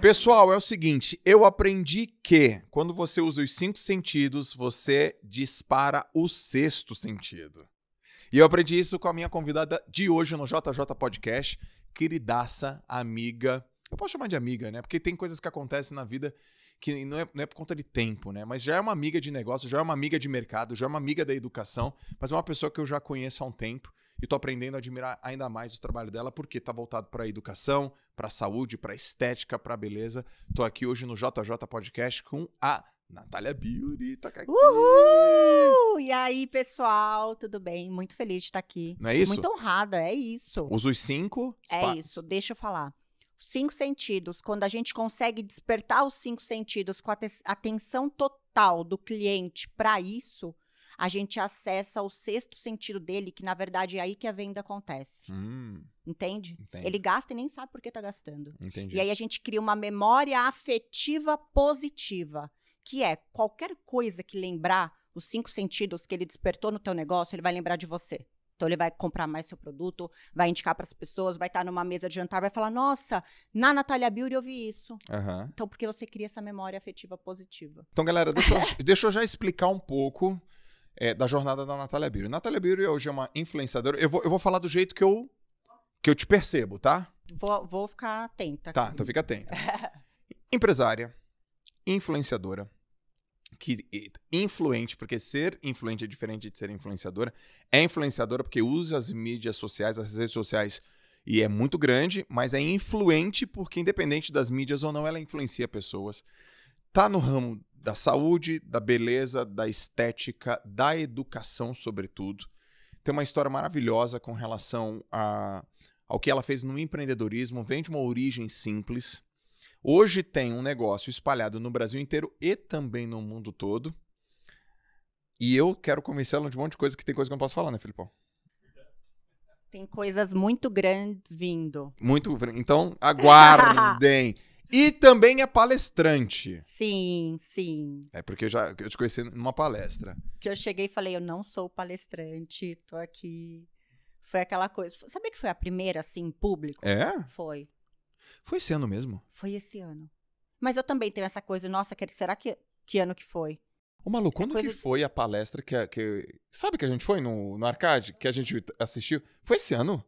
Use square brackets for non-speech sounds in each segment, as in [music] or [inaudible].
Pessoal, é o seguinte, eu aprendi que quando você usa os cinco sentidos, você dispara o sexto sentido. E eu aprendi isso com a minha convidada de hoje no JJ Podcast, queridaça, amiga. Eu posso chamar de amiga, né? Porque tem coisas que acontecem na vida que não é, não é, por conta de tempo, né? Mas já é uma amiga de negócio, já é uma amiga de mercado, já é uma amiga da educação, mas é uma pessoa que eu já conheço há um tempo e tô aprendendo a admirar ainda mais o trabalho dela porque tá voltado para educação, para saúde, para estética, para beleza. Tô aqui hoje no JJ Podcast com a Natália Beauty, tá aqui. Uhul! E aí, pessoal, tudo bem? Muito feliz de estar tá aqui. Não é isso? Muito honrada, é isso. Usa os cinco. É spa... É isso, deixa eu falar. Os cinco sentidos, quando a gente consegue despertar os cinco sentidos com a atenção total do cliente para isso, a gente acessa o sexto sentido dele, que na verdade é aí que a venda acontece. Hum. Entende? Ele gasta e nem sabe por que está gastando. Entendi. E aí a gente cria uma memória afetiva positiva, que é qualquer coisa que lembrar os cinco sentidos que ele despertou no teu negócio, ele vai lembrar de você. Então ele vai comprar mais seu produto, vai indicar para as pessoas, vai estar tá numa mesa de jantar, vai falar: "Nossa, na Natalia Beauty eu vi isso". Uhum. Então porque você cria essa memória afetiva positiva. Então galera, deixa eu, [laughs] deixa eu já explicar um pouco é, da jornada da Natália Biro. Natália Biro hoje é uma influenciadora. Eu vou, eu vou falar do jeito que eu, que eu te percebo, tá? Vou, vou ficar atenta. Tá, então fica atenta. [laughs] Empresária, influenciadora, que influente, porque ser influente é diferente de ser influenciadora. É influenciadora porque usa as mídias sociais, as redes sociais, e é muito grande, mas é influente porque, independente das mídias ou não, ela influencia pessoas está no ramo da saúde, da beleza, da estética, da educação, sobretudo. Tem uma história maravilhosa com relação a, ao que ela fez no empreendedorismo, vem de uma origem simples. Hoje tem um negócio espalhado no Brasil inteiro e também no mundo todo. E eu quero convencê ela de um monte de coisa que tem coisa que eu não posso falar, né, Filipão? Tem coisas muito grandes vindo. Muito. Então, aguardem. [laughs] E também é palestrante. Sim, sim. É porque eu já eu te conheci numa palestra. Que eu cheguei e falei, eu não sou palestrante, tô aqui. Foi aquela coisa. Sabia que foi a primeira, assim, público? É? Foi. Foi esse ano mesmo? Foi esse ano. Mas eu também tenho essa coisa, nossa, será que, que ano que foi? Ô, Malu, quando é que foi de... a palestra que, que. Sabe que a gente foi no, no arcade? Que a gente assistiu? Foi esse ano?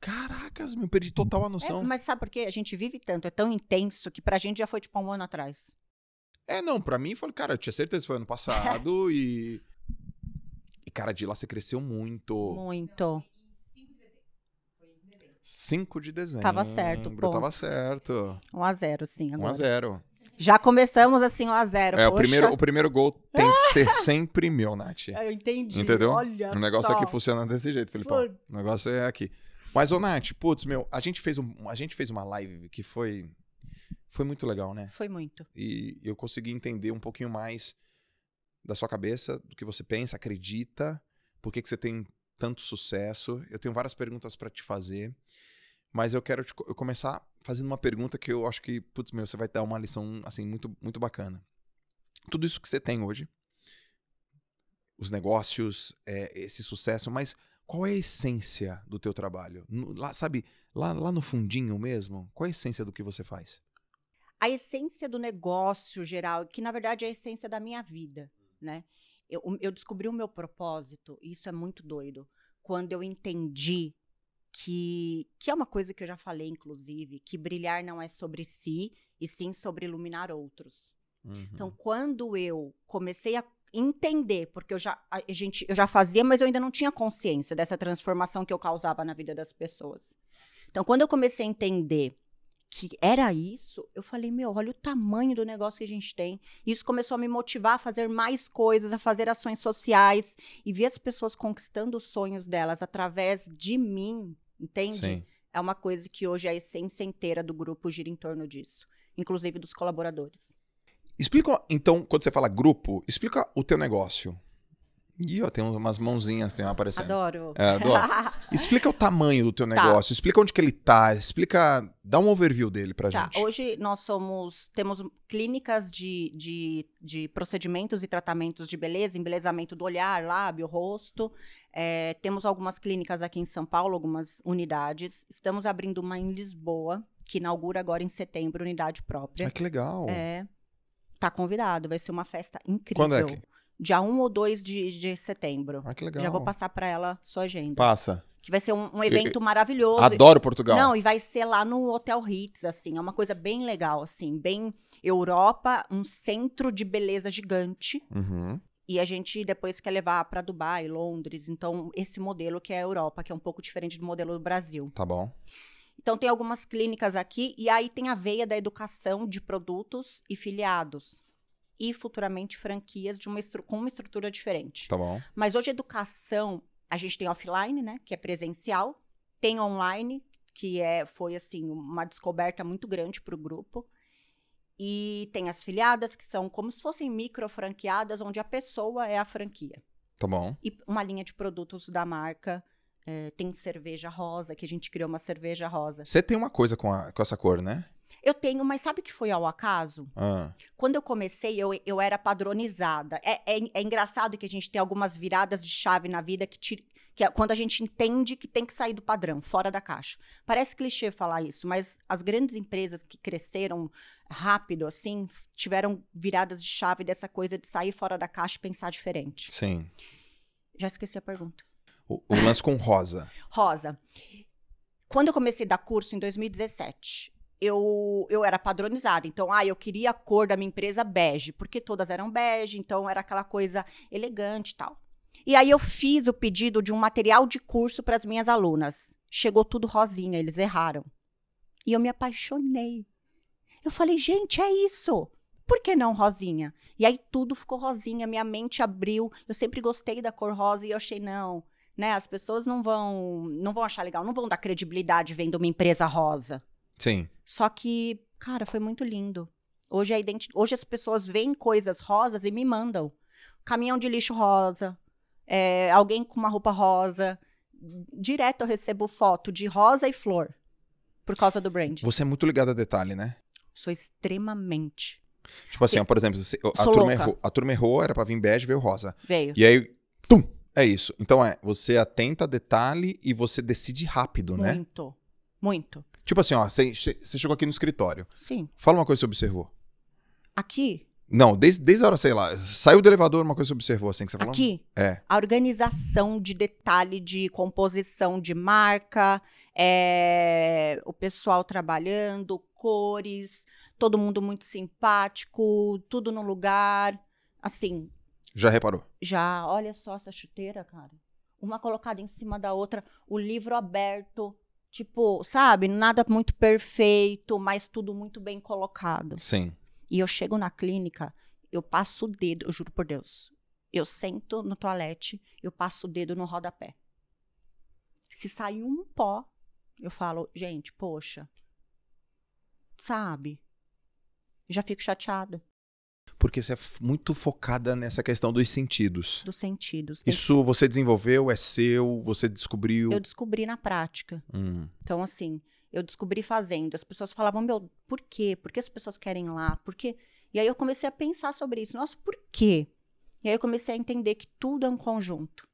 Caracas, meu, perdi total a noção. É, mas sabe por quê? A gente vive tanto, é tão intenso que pra gente já foi tipo um ano atrás. É, não, pra mim foi, cara, eu tinha certeza que foi ano passado [laughs] e. E, cara, de lá você cresceu muito. Muito. 5 de dezembro. Tava certo, pô. Tava certo. 1 a 0 sim, 1 a 0 já começamos assim, 1 a 0 É, poxa. o primeiro, o primeiro gol tem que ser [laughs] sempre meu, Nath. Eu entendi. Entendeu? Olha o negócio só. aqui funciona desse jeito, Felipe. O negócio é aqui. Mas, ô Nath, putz, meu, a gente fez, um, a gente fez uma live que foi, foi muito legal, né? Foi muito. E eu consegui entender um pouquinho mais da sua cabeça, do que você pensa, acredita, por que, que você tem tanto sucesso. Eu tenho várias perguntas para te fazer, mas eu quero te, eu começar fazendo uma pergunta que eu acho que, putz, meu, você vai dar uma lição, assim, muito, muito bacana. Tudo isso que você tem hoje, os negócios, é, esse sucesso, mas qual é a essência do teu trabalho? Lá, sabe, lá, lá no fundinho mesmo, qual é a essência do que você faz? A essência do negócio geral, que na verdade é a essência da minha vida, né? Eu, eu descobri o meu propósito, e isso é muito doido, quando eu entendi que, que é uma coisa que eu já falei, inclusive, que brilhar não é sobre si, e sim sobre iluminar outros. Uhum. Então, quando eu comecei a entender, porque eu já, a gente, eu já fazia, mas eu ainda não tinha consciência dessa transformação que eu causava na vida das pessoas. Então, quando eu comecei a entender que era isso, eu falei, meu, olha o tamanho do negócio que a gente tem. Isso começou a me motivar a fazer mais coisas, a fazer ações sociais e ver as pessoas conquistando os sonhos delas através de mim, entende? Sim. É uma coisa que hoje é a essência inteira do grupo gira em torno disso, inclusive dos colaboradores. Explica, então, quando você fala grupo, explica o teu negócio. E ó, tem umas mãozinhas que aparecendo. Adoro. É, adoro. [laughs] Explica o tamanho do teu tá. negócio, tá. explica onde que ele tá, explica, dá um overview dele pra tá. gente. Hoje nós somos, temos clínicas de, de, de procedimentos e tratamentos de beleza, embelezamento do olhar, lábio, rosto. É, temos algumas clínicas aqui em São Paulo, algumas unidades. Estamos abrindo uma em Lisboa, que inaugura agora em setembro, unidade própria. Ah, que legal. É. Tá convidado, vai ser uma festa incrível. Quando é que? Dia 1 ou 2 de, de setembro. Ah, que legal. Já vou passar para ela sua agenda. Passa. Que vai ser um, um evento Eu- maravilhoso. Adoro Portugal. Não, e vai ser lá no Hotel Ritz, assim. É uma coisa bem legal, assim. Bem Europa, um centro de beleza gigante. Uhum. E a gente depois quer levar para Dubai, Londres. Então, esse modelo que é a Europa, que é um pouco diferente do modelo do Brasil. Tá bom. Então, tem algumas clínicas aqui, e aí tem a veia da educação de produtos e filiados. E futuramente franquias de uma com uma estrutura diferente. Tá bom. Mas hoje, educação, a gente tem offline, né? Que é presencial. Tem online, que é, foi assim uma descoberta muito grande para o grupo. E tem as filiadas, que são como se fossem micro franqueadas, onde a pessoa é a franquia. Tá bom. E uma linha de produtos da marca eh, tem cerveja rosa, que a gente criou uma cerveja rosa. Você tem uma coisa com, a, com essa cor, né? Eu tenho, mas sabe que foi ao acaso? Ah. Quando eu comecei, eu, eu era padronizada. É, é, é, engraçado que a gente tem algumas viradas de chave na vida que, te, que é quando a gente entende que tem que sair do padrão, fora da caixa. Parece clichê falar isso, mas as grandes empresas que cresceram rápido, assim, tiveram viradas de chave dessa coisa de sair fora da caixa e pensar diferente. Sim. Já esqueci a pergunta. O lance com rosa. rosa. Quando eu comecei a dar curso em 2017, eu, eu era padronizada. Então, ah, eu queria a cor da minha empresa bege, porque todas eram bege, então era aquela coisa elegante e tal. E aí eu fiz o pedido de um material de curso para as minhas alunas. Chegou tudo rosinha, eles erraram. E eu me apaixonei. Eu falei, gente, é isso. Por que não rosinha? E aí tudo ficou rosinha, minha mente abriu. Eu sempre gostei da cor rosa e eu achei, não, né? As pessoas não vão, não vão achar legal, não vão dar credibilidade vendo uma empresa rosa. Sim. Só que, cara, foi muito lindo. Hoje, a identi... Hoje as pessoas veem coisas rosas e me mandam. Caminhão de lixo rosa, é, alguém com uma roupa rosa. Direto eu recebo foto de rosa e flor por causa do brand. Você é muito ligado a detalhe, né? Sou extremamente. Tipo assim, Sim. por exemplo, a turma, errou, a turma, errou, era pra vir bege, veio rosa. Veio. E aí, tum, é isso. Então é, você atenta a detalhe e você decide rápido, muito, né? Muito. Muito. Tipo assim, ó, você chegou aqui no escritório. Sim. Fala uma coisa que você observou. Aqui? Não, desde, desde a hora, sei lá, saiu do elevador, uma coisa que você observou, assim, que você falou. Aqui? É. A organização de detalhe, de composição de marca, é, o pessoal trabalhando, cores, todo mundo muito simpático, tudo no lugar. Assim, já reparou? Já. Olha só essa chuteira, cara. Uma colocada em cima da outra, o livro aberto. Tipo, sabe? Nada muito perfeito, mas tudo muito bem colocado. Sim. E eu chego na clínica, eu passo o dedo, eu juro por Deus. Eu sento no toalete, eu passo o dedo no rodapé. Se sair um pó, eu falo, gente, poxa, sabe? Já fico chateada. Porque você é muito focada nessa questão dos sentidos. Dos sentidos. Isso você desenvolveu, é seu, você descobriu? Eu descobri na prática. Hum. Então, assim, eu descobri fazendo. As pessoas falavam, meu, por quê? Por que as pessoas querem lá? Por quê? E aí eu comecei a pensar sobre isso. Nossa, por quê? E aí eu comecei a entender que tudo é um conjunto.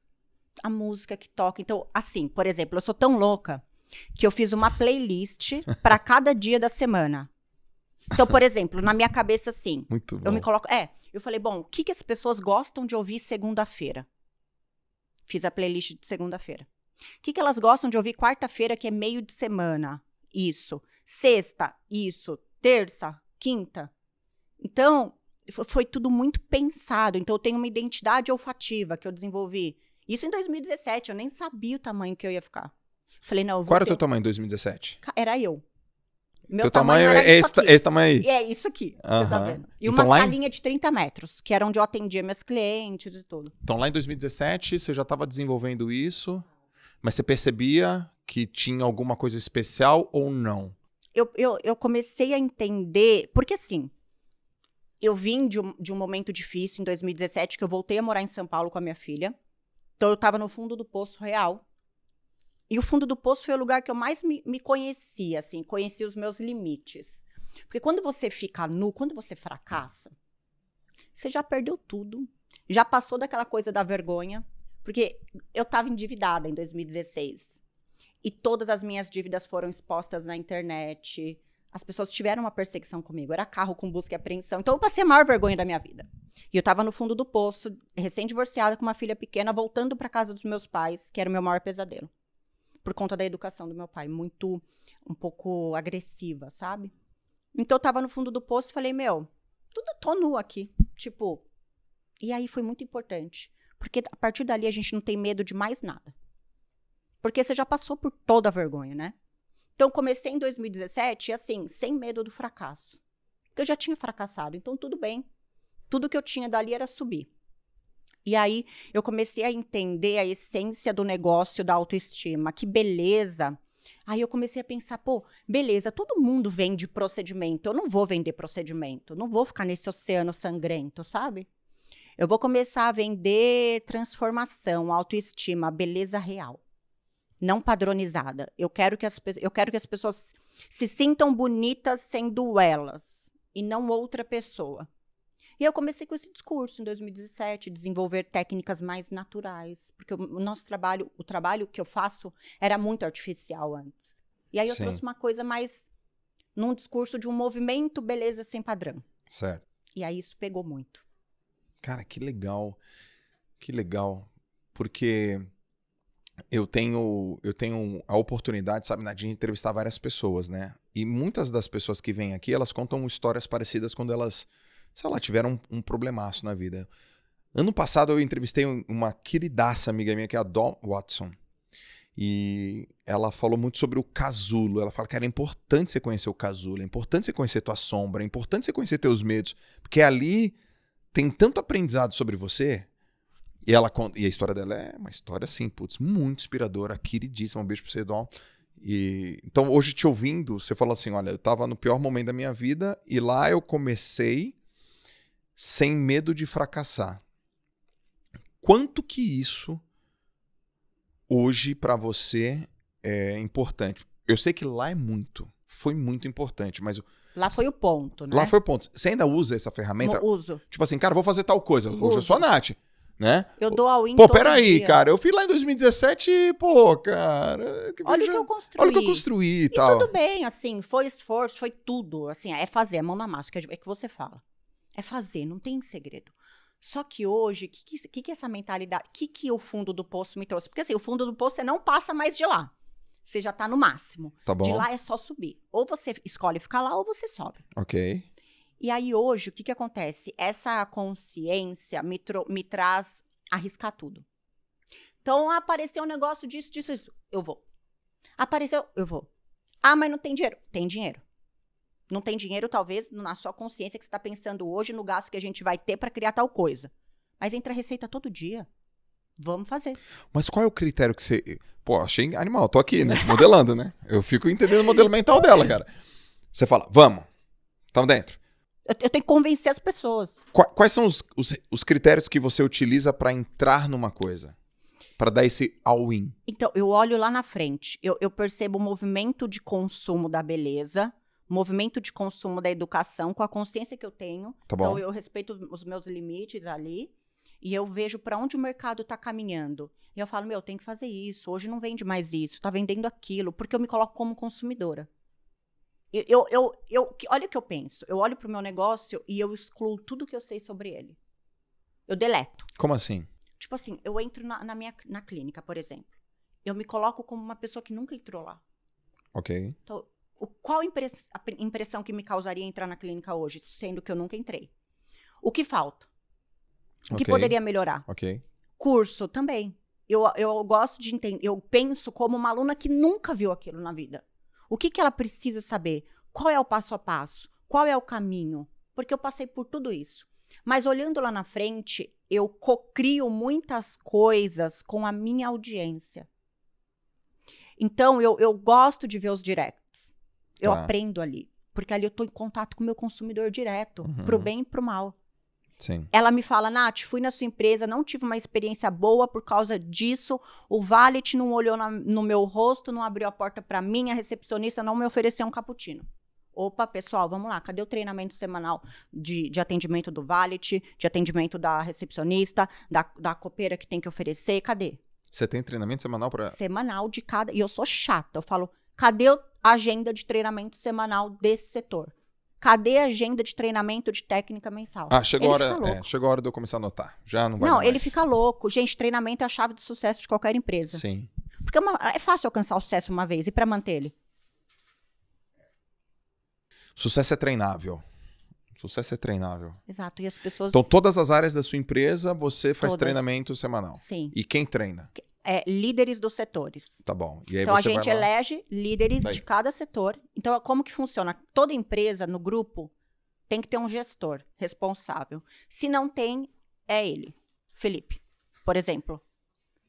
A música que toca. Então, assim, por exemplo, eu sou tão louca que eu fiz uma playlist para cada dia da semana. Então, por exemplo, na minha cabeça, assim. Muito bom. Eu me coloco. É, eu falei, bom, o que, que as pessoas gostam de ouvir segunda-feira? Fiz a playlist de segunda-feira. O que, que elas gostam de ouvir quarta-feira, que é meio de semana? Isso. Sexta, isso. Terça, quinta. Então, foi tudo muito pensado. Então, eu tenho uma identidade olfativa que eu desenvolvi. Isso em 2017, eu nem sabia o tamanho que eu ia ficar. Falei, não, eu vou. Qual era o ter... teu tamanho em 2017? Era eu. Meu tamanho, é esse, esse, tamanho aí. É isso aqui, uh -huh. você tá vendo. E então, uma salinha em... de 30 metros, que era onde eu atendia meus clientes e tudo. Então, lá em 2017, você já estava desenvolvendo isso, mas você percebia que tinha alguma coisa especial ou não? Eu, eu, eu comecei a entender, porque assim, eu vim de um, de um momento difícil em 2017, que eu voltei a morar em São Paulo com a minha filha. Então, eu estava no fundo do poço real e o fundo do poço foi o lugar que eu mais me, me conhecia, assim, conheci os meus limites. Porque quando você fica nu, quando você fracassa, você já perdeu tudo, já passou daquela coisa da vergonha, porque eu estava endividada em 2016 e todas as minhas dívidas foram expostas na internet. As pessoas tiveram uma perseguição comigo. Era carro com busca e apreensão. Então eu passei a maior vergonha da minha vida. E eu estava no fundo do poço, recém-divorciada com uma filha pequena, voltando para casa dos meus pais, que era o meu maior pesadelo por conta da educação do meu pai, muito um pouco agressiva, sabe? Então eu tava no fundo do poço e falei, meu, tudo tô nu aqui. Tipo, e aí foi muito importante. Porque a partir dali a gente não tem medo de mais nada. Porque você já passou por toda a vergonha, né? Então comecei em 2017, assim, sem medo do fracasso. Porque eu já tinha fracassado, então tudo bem. Tudo que eu tinha dali era subir. E aí eu comecei a entender a essência do negócio da autoestima. Que beleza! Aí eu comecei a pensar, pô, beleza, todo mundo vende procedimento. Eu não vou vender procedimento, não vou ficar nesse oceano sangrento, sabe? Eu vou começar a vender transformação, autoestima, beleza real, não padronizada. Eu quero que as, eu quero que as pessoas se sintam bonitas sendo elas e não outra pessoa. E eu comecei com esse discurso em 2017, desenvolver técnicas mais naturais, porque o nosso trabalho, o trabalho que eu faço era muito artificial antes. E aí eu Sim. trouxe uma coisa mais num discurso de um movimento beleza sem padrão. Certo. E aí isso pegou muito. Cara, que legal. Que legal. Porque eu tenho eu tenho a oportunidade, sabe, Nadine, de entrevistar várias pessoas, né? E muitas das pessoas que vêm aqui, elas contam histórias parecidas quando elas sei lá, tiveram um, um problemaço na vida. Ano passado eu entrevistei uma queridaça amiga minha, que é a Dawn Watson. E ela falou muito sobre o casulo. Ela fala, que era importante você conhecer o casulo, é importante você conhecer tua sombra, é importante você conhecer teus medos, porque ali tem tanto aprendizado sobre você. E ela e a história dela é uma história assim, putz, muito inspiradora, queridíssima. Um beijo pra você, Dom. E, então, hoje te ouvindo, você falou assim: olha, eu tava no pior momento da minha vida e lá eu comecei sem medo de fracassar. Quanto que isso hoje para você é importante? Eu sei que lá é muito, foi muito importante, mas Lá foi o ponto, né? Lá foi o ponto. Você ainda usa essa ferramenta? Não uso. Tipo assim, cara, vou fazer tal coisa. Uso. Hoje eu sou a Nath, né? Eu dou a win Pô, peraí, dia. cara. Eu fui lá em 2017 e, pô, cara... Que Olha o que eu construí. Olha o que eu construí e tal. tudo bem, assim, foi esforço, foi tudo. Assim, é fazer é mão na massa, é, é que você fala. É fazer, não tem segredo. Só que hoje, o que, que, que, essa mentalidade, o que, que o fundo do poço me trouxe? Porque assim, o fundo do poço você não passa mais de lá. Você já tá no máximo. Tá bom. De lá é só subir. Ou você escolhe ficar lá ou você sobe. Ok. E aí hoje, o que que acontece? Essa consciência me, me traz arriscar tudo. Então, apareceu um negócio disso, disso, isso. Eu vou. Apareceu, eu vou. Ah, mas não tem dinheiro. Tem dinheiro. Não tem dinheiro, talvez, na sua consciência que você está pensando hoje no gasto que a gente vai ter para criar tal coisa. Mas entra receita todo dia. Vamos fazer. Mas qual é o critério que você. Pô, achei animal, tô aqui, né? Modelando, né? Eu fico entendendo o modelo mental dela, cara. Você fala, vamos, estamos dentro. Eu, eu, tenho que convencer as pessoas. Qua, quais são os, os, os critérios que você utiliza para entrar numa coisa? para dar esse all-in? Então, eu olho lá na frente, eu, eu, percebo o movimento de consumo da beleza, movimento de consumo da educação com a consciência que eu tenho. Tá então, eu respeito os meus limites ali e eu vejo para onde o mercado está caminhando. E eu falo, meu, tem que fazer isso, hoje não vende mais isso, está vendendo aquilo, porque eu me coloco como consumidora. Eu, eu, eu, eu olha o que eu penso. Eu olho para o meu negócio e eu excluo tudo que eu sei sobre ele. Eu deleto. Como assim? Tipo assim, eu entro na, na minha na clínica, por exemplo. Eu me coloco como uma pessoa que nunca entrou lá. Ok. Então, o, qual impress, a impressão que me causaria entrar na clínica hoje, sendo que eu nunca entrei? O que falta? O okay. que poderia melhorar? Ok. Curso também. Eu, eu gosto de entender, eu penso como uma aluna que nunca viu aquilo na vida. O que, que ela precisa saber? Qual é o passo a passo? Qual é o caminho? Porque eu passei por tudo isso. Mas olhando lá na frente, eu cocrio muitas coisas com a minha audiência. Então, eu, eu gosto de ver os directs. Eu tá. aprendo ali. Porque ali eu estou em contato com o meu consumidor direto, uhum. pro bem e pro mal. Sim. Ela me fala, Nath, fui na sua empresa, não tive uma experiência boa por causa disso. O valet não olhou na, no meu rosto, não abriu a porta para mim, a recepcionista não me ofereceu um cappuccino. Opa, pessoal, vamos lá, cadê o treinamento semanal de, de atendimento do valet, de atendimento da recepcionista, da, da copeira que tem que oferecer? Cadê? Você tem treinamento semanal para. Semanal de cada. E eu sou chata, eu falo, cadê o agenda de treinamento semanal desse setor. Cadê a agenda de treinamento de técnica mensal? Ah, chegou, a hora, é, chegou a hora de eu começar a anotar. Já não vai Não, mais. ele fica louco. Gente, treinamento é a chave do sucesso de qualquer empresa. Sim. Porque é, uma, é fácil alcançar o sucesso uma vez e para manter ele. Sucesso é treinável. Sucesso é treinável. Exato. E as pessoas. Então, todas as áreas da sua empresa, você faz todas. treinamento semanal. Sim. E quem treina? é, líderes dos setores. Tá bom. então a gente elege líderes Daí. de cada setor. Então, como que funciona? Toda empresa no grupo tem que ter um gestor responsável. Se não tem, é ele. Felipe, por exemplo.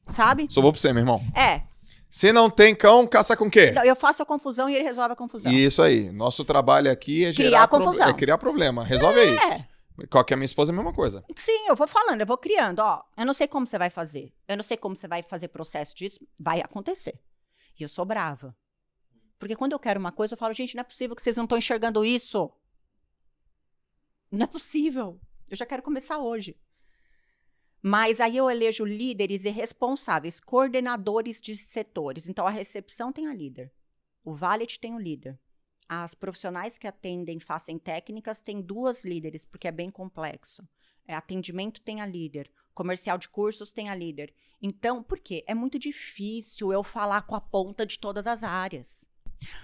Sabe? Sou bom pra você, meu irmão. É. Se não tem cão, caça com quê? Eu faço a confusão e ele resolve a confusão. Isso aí. Nosso trabalho aqui é criar confusão. Pro... É criar problema. Resolve é. aí. Qual que é a minha esposa é a mesma coisa. Sim, eu vou falando, eu vou criando. Ó, eu não sei como você vai fazer. Eu não sei como você vai fazer processo disso. Vai acontecer. E eu sou brava. Porque quando eu quero uma coisa, eu falo, gente, não é possível que vocês não estão enxergando isso. Não é possível. Eu já quero começar hoje. Mas aí eu elejo líderes e responsáveis, coordenadores de setores. Então a recepção tem a líder, o valet tem o líder, as profissionais que atendem fazem técnicas têm duas líderes, porque é bem complexo. É, atendimento tem a líder, comercial de cursos tem a líder. Então, por quê? É muito difícil eu falar com a ponta de todas as áreas.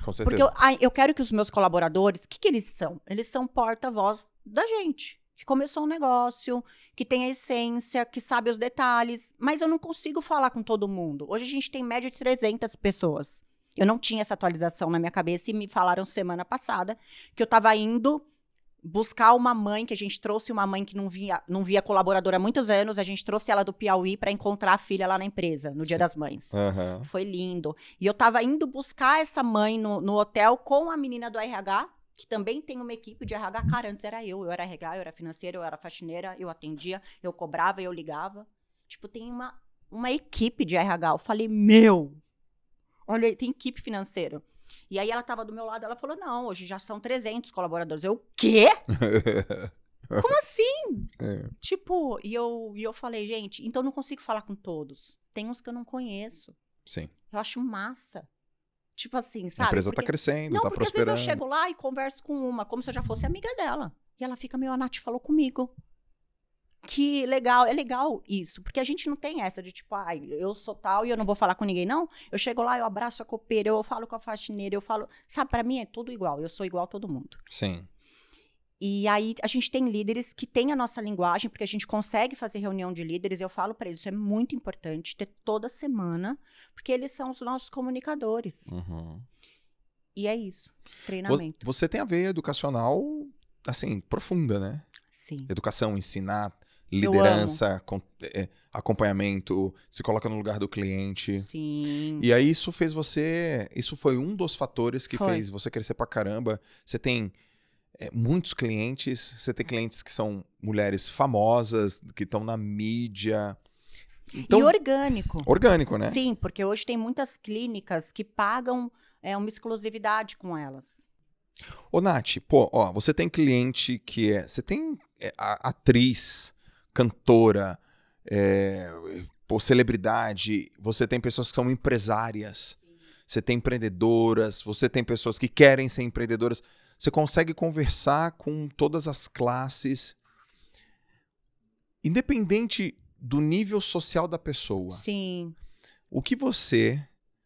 Com certeza. Porque eu, eu quero que os meus colaboradores, o que, que eles são? Eles são porta-voz da gente, que começou um negócio, que tem a essência, que sabe os detalhes, mas eu não consigo falar com todo mundo. Hoje a gente tem média de 300 pessoas. Eu não tinha essa atualização na minha cabeça e me falaram semana passada que eu estava indo buscar uma mãe que a gente trouxe uma mãe que não via, não via colaboradora há muitos anos, a gente trouxe ela do Piauí para encontrar a filha lá na empresa no Dia das Mães. Uhum. Foi lindo. E eu estava indo buscar essa mãe no, no hotel com a menina do RH, que também tem uma equipe de RH. Cara, antes era eu, eu era RH, eu era financeira, eu era faxineira, eu atendia, eu cobrava, eu ligava. Tipo, tem uma, uma equipe de RH. Eu falei, meu, Olha aí, tem equipe financeira. E aí ela tava do meu lado, ela falou: não, hoje já são 300 colaboradores. Eu, o quê? [laughs] Como assim? É. Tipo, e eu, e eu falei, gente, então não consigo falar com todos. Tem uns que eu não conheço. Sim. Eu acho massa. Tipo assim, sabe? A empresa tá porque... tá crescendo, não, tá porque às vezes eu chego lá e converso com uma, como se eu já fosse amiga dela. E ela fica meio, a Nath falou comigo que legal, é legal isso, porque a gente não tem essa de tipo, ai, ah, eu sou tal e eu não vou falar com ninguém, não. Eu chego lá, eu abraço a copeira, eu falo com a faxineira, eu falo. Sabe, para mim é tudo igual, eu sou igual a todo mundo. Sim. E aí a gente tem líderes que têm a nossa linguagem, porque a gente consegue fazer reunião de líderes. Eu falo para eles, isso é muito importante ter toda semana, porque eles são os nossos comunicadores. Uhum. E é isso, treinamento. Você tem a veia educacional, assim, profunda, né? Sim. Educação, ensinar, liderança, é, acompanhamento, se coloca no lugar do cliente. Sim. E aí isso fez você. Isso foi um dos fatores que foi. fez você crescer pra caramba. Você tem é, muitos clientes, você tem clientes que são mulheres famosas, que estão na mídia. Então, e orgânico. Orgânico, né? Sim, porque hoje tem muitas clínicas que pagam é, uma exclusividade com elas. Ô, Nath, pô, ó, você tem cliente que é. Você tem é, a, atriz cantora, é, celebridade, você tem pessoas que são empresárias, você tem empreendedoras, você tem pessoas que querem ser empreendedoras. Você consegue conversar com todas as classes, independente do nível social da pessoa. Sim. O que você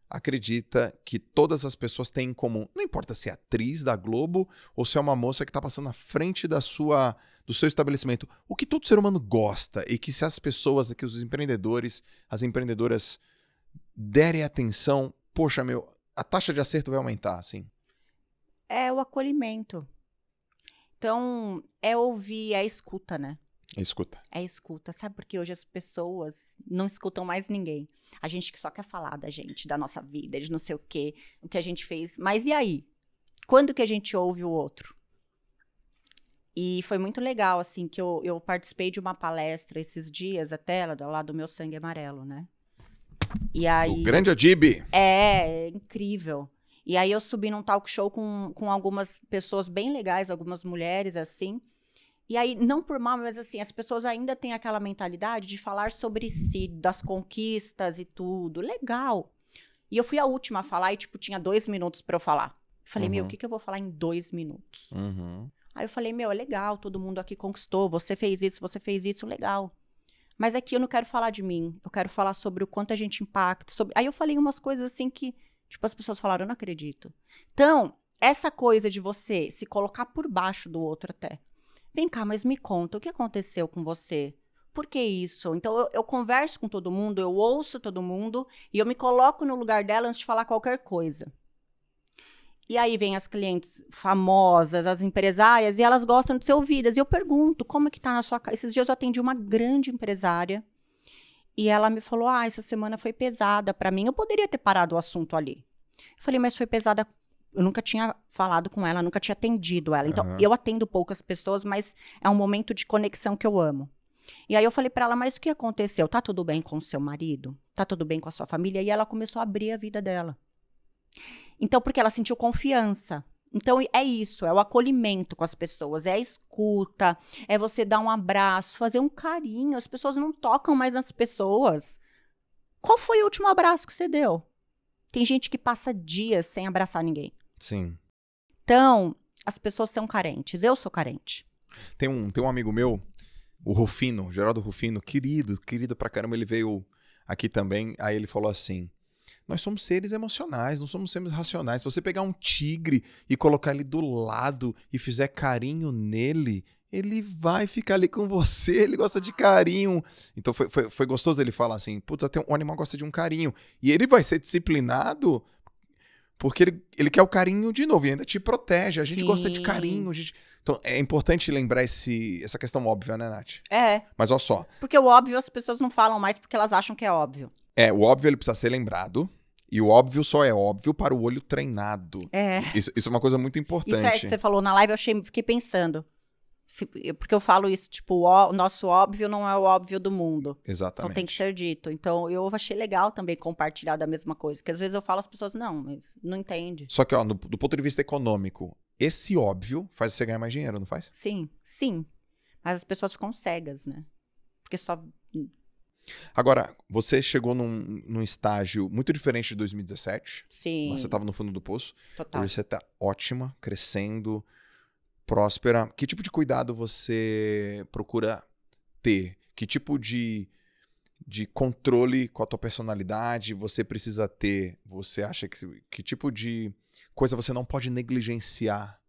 acredita que todas as pessoas têm em comum. Não importa se é atriz da Globo ou se é uma moça que está passando na frente da sua, do seu estabelecimento. O que todo ser humano gosta e que se as pessoas, que os empreendedores, as empreendedoras derem atenção, poxa meu, a taxa de acerto vai aumentar, assim. É o acolhimento. Então, é ouvir, é a escuta, né? É escuta. É escuta. Sabe porque hoje as pessoas não escutam mais ninguém. A gente que só quer falar da gente, da nossa vida, de não sei o quê, o que a gente fez. Mas e aí? Quando que a gente ouve o outro? E foi muito legal, assim, que eu, eu participei de uma palestra esses dias, até lá do meu sangue amarelo, né? E aí. O grande Adib! É, é incrível. E aí eu subi num talk show com, com algumas pessoas bem legais, algumas mulheres, assim. E aí, não por mal, mas assim, as pessoas ainda têm aquela mentalidade de falar sobre si, das conquistas e tudo. Legal. E eu fui a última a falar e, tipo, tinha dois minutos para eu falar. Falei, uhum. meu, o uhum. que, que eu vou falar em dois minutos? Uhum. Aí eu falei, meu, é legal, todo mundo aqui conquistou, você fez isso, você fez isso, legal. Mas aqui é eu não quero falar de mim, eu quero falar sobre o quanto a gente impacta. Sobre... Aí eu falei umas coisas assim que, tipo, as pessoas falaram, eu não acredito. Então, essa coisa de você se colocar por baixo do outro até. Vem cá, mas me conta, o que aconteceu com você? Por que isso? Então eu, eu converso com todo mundo, eu ouço todo mundo e eu me coloco no lugar dela antes de falar qualquer coisa. E aí vem as clientes famosas, as empresárias, e elas gostam de ser ouvidas. E eu pergunto, como é que tá na sua casa? Esses dias eu atendi uma grande empresária e ela me falou: "Ah, essa semana foi pesada para mim. Eu poderia ter parado o assunto ali". Eu falei: "Mas foi pesada eu nunca tinha falado com ela, nunca tinha atendido ela. Então, uhum. eu atendo poucas pessoas, mas é um momento de conexão que eu amo. E aí eu falei para ela, mas o que aconteceu? Tá tudo bem com seu marido? Tá tudo bem com a sua família? E ela começou a abrir a vida dela. Então, porque ela sentiu confiança. Então é isso, é o acolhimento com as pessoas, é a escuta, é você dar um abraço, fazer um carinho. As pessoas não tocam mais nas pessoas. Qual foi o último abraço que você deu? Tem gente que passa dias sem abraçar ninguém. Sim. Então, as pessoas são carentes. Eu sou carente. Tem um, tem um amigo meu, o Rufino, Geraldo Rufino, querido, querido pra caramba, ele veio aqui também. Aí ele falou assim: Nós somos seres emocionais, não somos seres racionais. Se você pegar um tigre e colocar ele do lado e fizer carinho nele, ele vai ficar ali com você, [laughs] ele gosta de carinho. Então foi, foi, foi gostoso ele falar assim: putz, até um, o animal gosta de um carinho. E ele vai ser disciplinado porque ele, ele quer o carinho de novo e ainda te protege. A gente gosta de carinho. Gente... Então é importante lembrar esse, essa questão óbvia, né, Nath? É. Mas olha só. Porque o óbvio as pessoas não falam mais porque elas acham que é óbvio. É, o óbvio ele precisa ser lembrado. E o óbvio só é óbvio para o olho treinado. É. Isso, isso é uma coisa muito importante. Isso é que você falou na live, eu achei, fiquei pensando. Eh, porque eu falo isso, tipo, o, nosso óbvio não é o óbvio do mundo. Exatamente. Então tem que ser dito. Então eu achei legal também compartilhar da mesma coisa, que às vezes eu falo às pessoas, não, mas não entende. Só que, ó, do, do ponto de vista econômico, esse óbvio faz você ganhar mais dinheiro, não faz? Sim, sim. Mas as pessoas ficam cegas, né? Porque só. Agora, você chegou num, num estágio muito diferente de 2017. Sim. Lá você estava no fundo do poço. Total. Hoje você está ótima, crescendo próspera, que tipo de cuidado você procura ter? Que tipo de, de controle com a tua personalidade você precisa ter? Você acha que que tipo de coisa você não pode negligenciar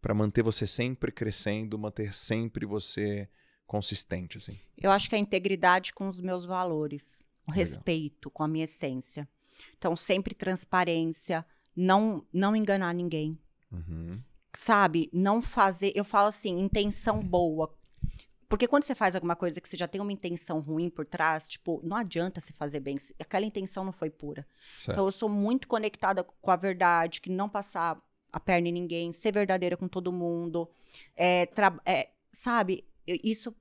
para manter você sempre crescendo, manter sempre você consistente assim? Eu acho que é a integridade com os meus valores, o Legal. respeito com a minha essência. Então sempre transparência, não não enganar ninguém. Uhum sabe, não fazer. Eu falo assim, intenção boa. Porque quando você faz alguma coisa que você já tem uma intenção ruim por trás, tipo, não adianta se fazer bem. Aquela intenção não foi pura. Certo. Então eu sou muito conectada com a verdade, que não passar a perna em ninguém, ser verdadeira com todo mundo. É, é, sabe, isso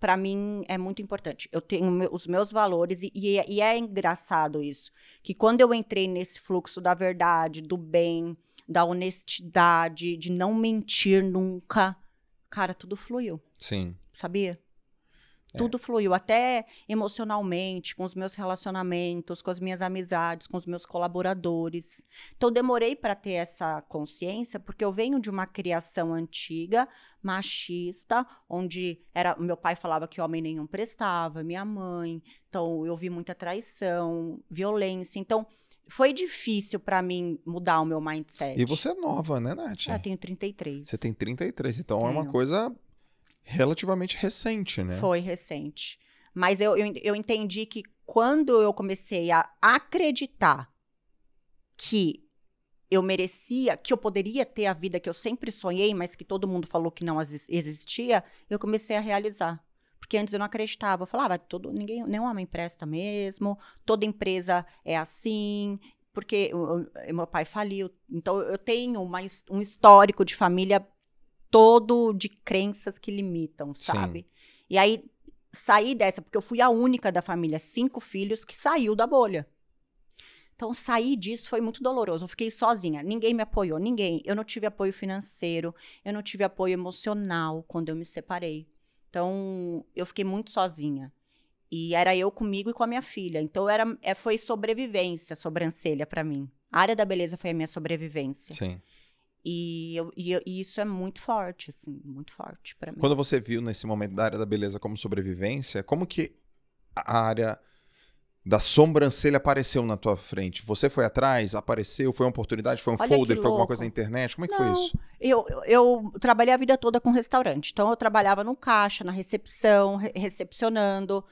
para mim é muito importante. Eu tenho os meus valores e, é, e, é engraçado isso. Que quando eu entrei nesse fluxo da verdade, do bem, da honestidade, de não mentir nunca. Cara, tudo fluiu. Sim. Sabia? É. Tudo fluiu, até emocionalmente, com os meus relacionamentos, com as minhas amizades, com os meus colaboradores. Então, demorei para ter essa consciência, porque eu venho de uma criação antiga, machista, onde era meu pai falava que homem nenhum prestava, minha mãe. Então, eu vi muita traição, violência. Então, foi difícil para mim mudar o meu mindset. E você é nova, né, Nath? Eu tenho 33. Você tem 33, então Tenho. é uma coisa relativamente recente, né? Foi recente. Mas eu, eu, eu entendi que quando eu comecei a acreditar que eu merecia, que eu poderia ter a vida que eu sempre sonhei, mas que todo mundo falou que não existia, eu comecei a realizar porque antes eu não acreditava. Eu falava, ah, todo, ninguém, nenhum homem presta mesmo, toda empresa é assim, porque eu, eu, meu pai faliu. Então eu tenho uma, um histórico de família todo de crenças que limitam, sabe? Sim. E aí saí dessa, porque eu fui a única da família, cinco filhos, que saiu da bolha. Então, sair disso foi muito doloroso. Eu fiquei sozinha. Ninguém me apoiou, ninguém. Eu não tive apoio financeiro, eu não tive apoio emocional quando eu me separei. Então, eu fiquei muito sozinha. E era eu comigo e com a minha filha. Então, era, é, foi sobrevivência, sobrancelha para mim. A área da beleza foi a minha sobrevivência. Sim. E, eu, e, eu, e, isso é muito forte, assim, muito forte para mim. Quando você viu nesse momento da área da beleza como sobrevivência, como que a área da sobrancelha apareceu na tua frente? Você foi atrás? Apareceu? Foi uma oportunidade? Foi um Olha folder? Foi alguma coisa na internet? Como é que Não, foi isso? Eu, eu, trabalhei a vida toda com restaurante. Então, eu trabalhava no caixa, na recepção, re recepcionando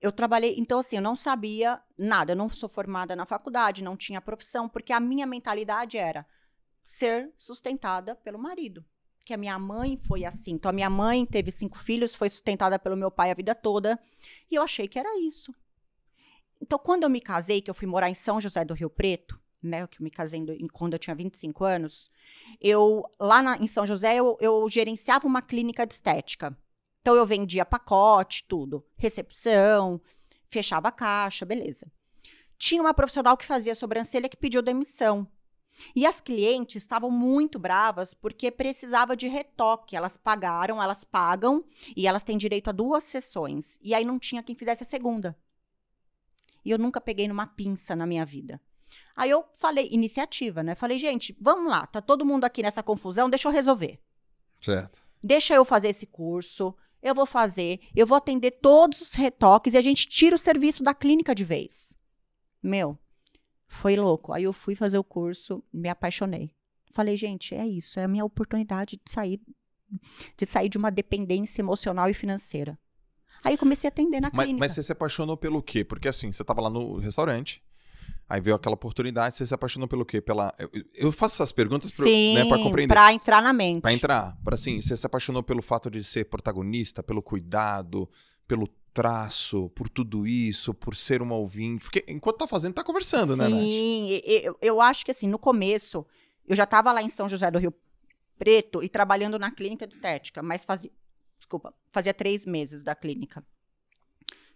eu trabalhei, então assim, eu não sabia nada, eu não sou formada na faculdade, não tinha profissão, porque a minha mentalidade era ser sustentada pelo marido. Que a minha mãe foi assim. Então, a minha mãe teve cinco filhos, foi sustentada pelo meu pai a vida toda. E eu achei que era isso. Então, quando eu me casei, que eu fui morar em São José do Rio Preto, né, que eu me casei em, quando eu tinha 25 anos, eu, lá na, em São José, eu, eu gerenciava uma clínica de estética. Então, eu vendia pacote, tudo, recepção, fechava a caixa, beleza. Tinha uma profissional que fazia sobrancelha que pediu demissão. E as clientes estavam muito bravas porque precisava de retoque. Elas pagaram, elas pagam e elas têm direito a duas sessões. E aí não tinha quem fizesse a segunda e eu nunca peguei numa pinça na minha vida. Aí eu falei, iniciativa, né? Falei, gente, vamos lá, tá todo mundo aqui nessa confusão, deixa eu resolver. Certo. Deixa eu fazer esse curso, eu vou fazer, eu vou atender todos os retoques e a gente tira o serviço da clínica de vez. Meu, foi louco. Aí eu fui fazer o curso, me apaixonei. Falei, gente, é isso, é a minha oportunidade de sair de sair de uma dependência emocional e financeira. Aí eu comecei a atender na mas, clínica. Mas você se apaixonou pelo quê? Porque assim, você estava lá no restaurante, Aí veio aquela oportunidade, você se apaixonou pelo quê? Pela eu, faço essas perguntas para né, compreender. Para entrar na mente. Para entrar, para assim, você se apaixonou pelo fato de ser protagonista, pelo cuidado, pelo traço, por tudo isso, por ser uma ouvinte, porque enquanto tá fazendo tá conversando, Sim, né, Nath? Sim, eu, eu acho que assim, no começo, eu já estava lá em São José do Rio Preto e trabalhando na clínica de estética, mas fazia desculpa, fazia três meses da clínica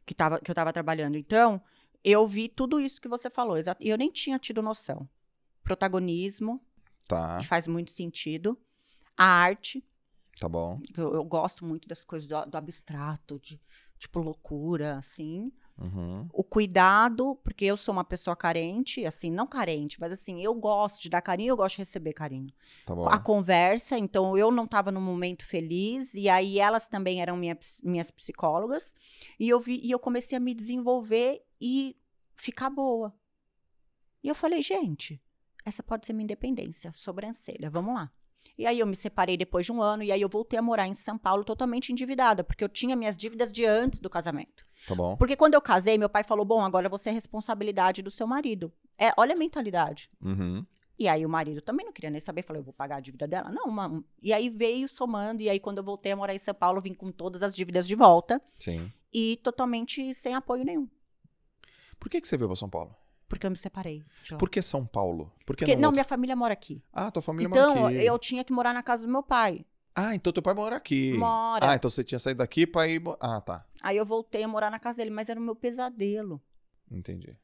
que, tava, que eu estava trabalhando. Então, eu vi tudo isso que você falou, e eu nem tinha tido noção. Protagonismo, tá. que faz muito sentido. A arte. Tá bom. Eu, eu gosto muito das coisas do, do abstrato, de tipo loucura, assim. Uhum. O cuidado, porque eu sou uma pessoa carente, assim, não carente, mas assim, eu gosto de dar carinho, eu gosto de receber carinho. Tá a conversa, então eu não estava num momento feliz, e aí elas também eram minha, minhas psicólogas, e eu, vi, e eu comecei a me desenvolver e ficar boa. E eu falei, gente, essa pode ser minha independência, sobrancelha, vamos lá. E aí eu me separei depois de um ano, e aí eu voltei a morar em São Paulo totalmente endividada, porque eu tinha minhas dívidas de antes do casamento. Tá bom. Porque quando eu casei, meu pai falou: bom, agora você é responsabilidade do seu marido. É, olha a mentalidade. Uhum. E aí o marido também não queria nem saber, falou, eu vou pagar a dívida dela. Não, uma... e aí veio somando, e aí quando eu voltei a morar em São Paulo, vim com todas as dívidas de volta. Sim. E totalmente sem apoio nenhum. Por que, que você veio para São Paulo? Porque eu me separei. Por que São Paulo? Por Porque, não, não minha família mora aqui. Ah, tua família então, mora aqui. Então, eu tinha que morar na casa do meu pai. Ah, então teu pai mora aqui. Mora. Ah, então você tinha saído daqui pra ir. Ah, tá. Aí eu voltei a morar na casa dele, mas era o meu pesadelo. Entendi.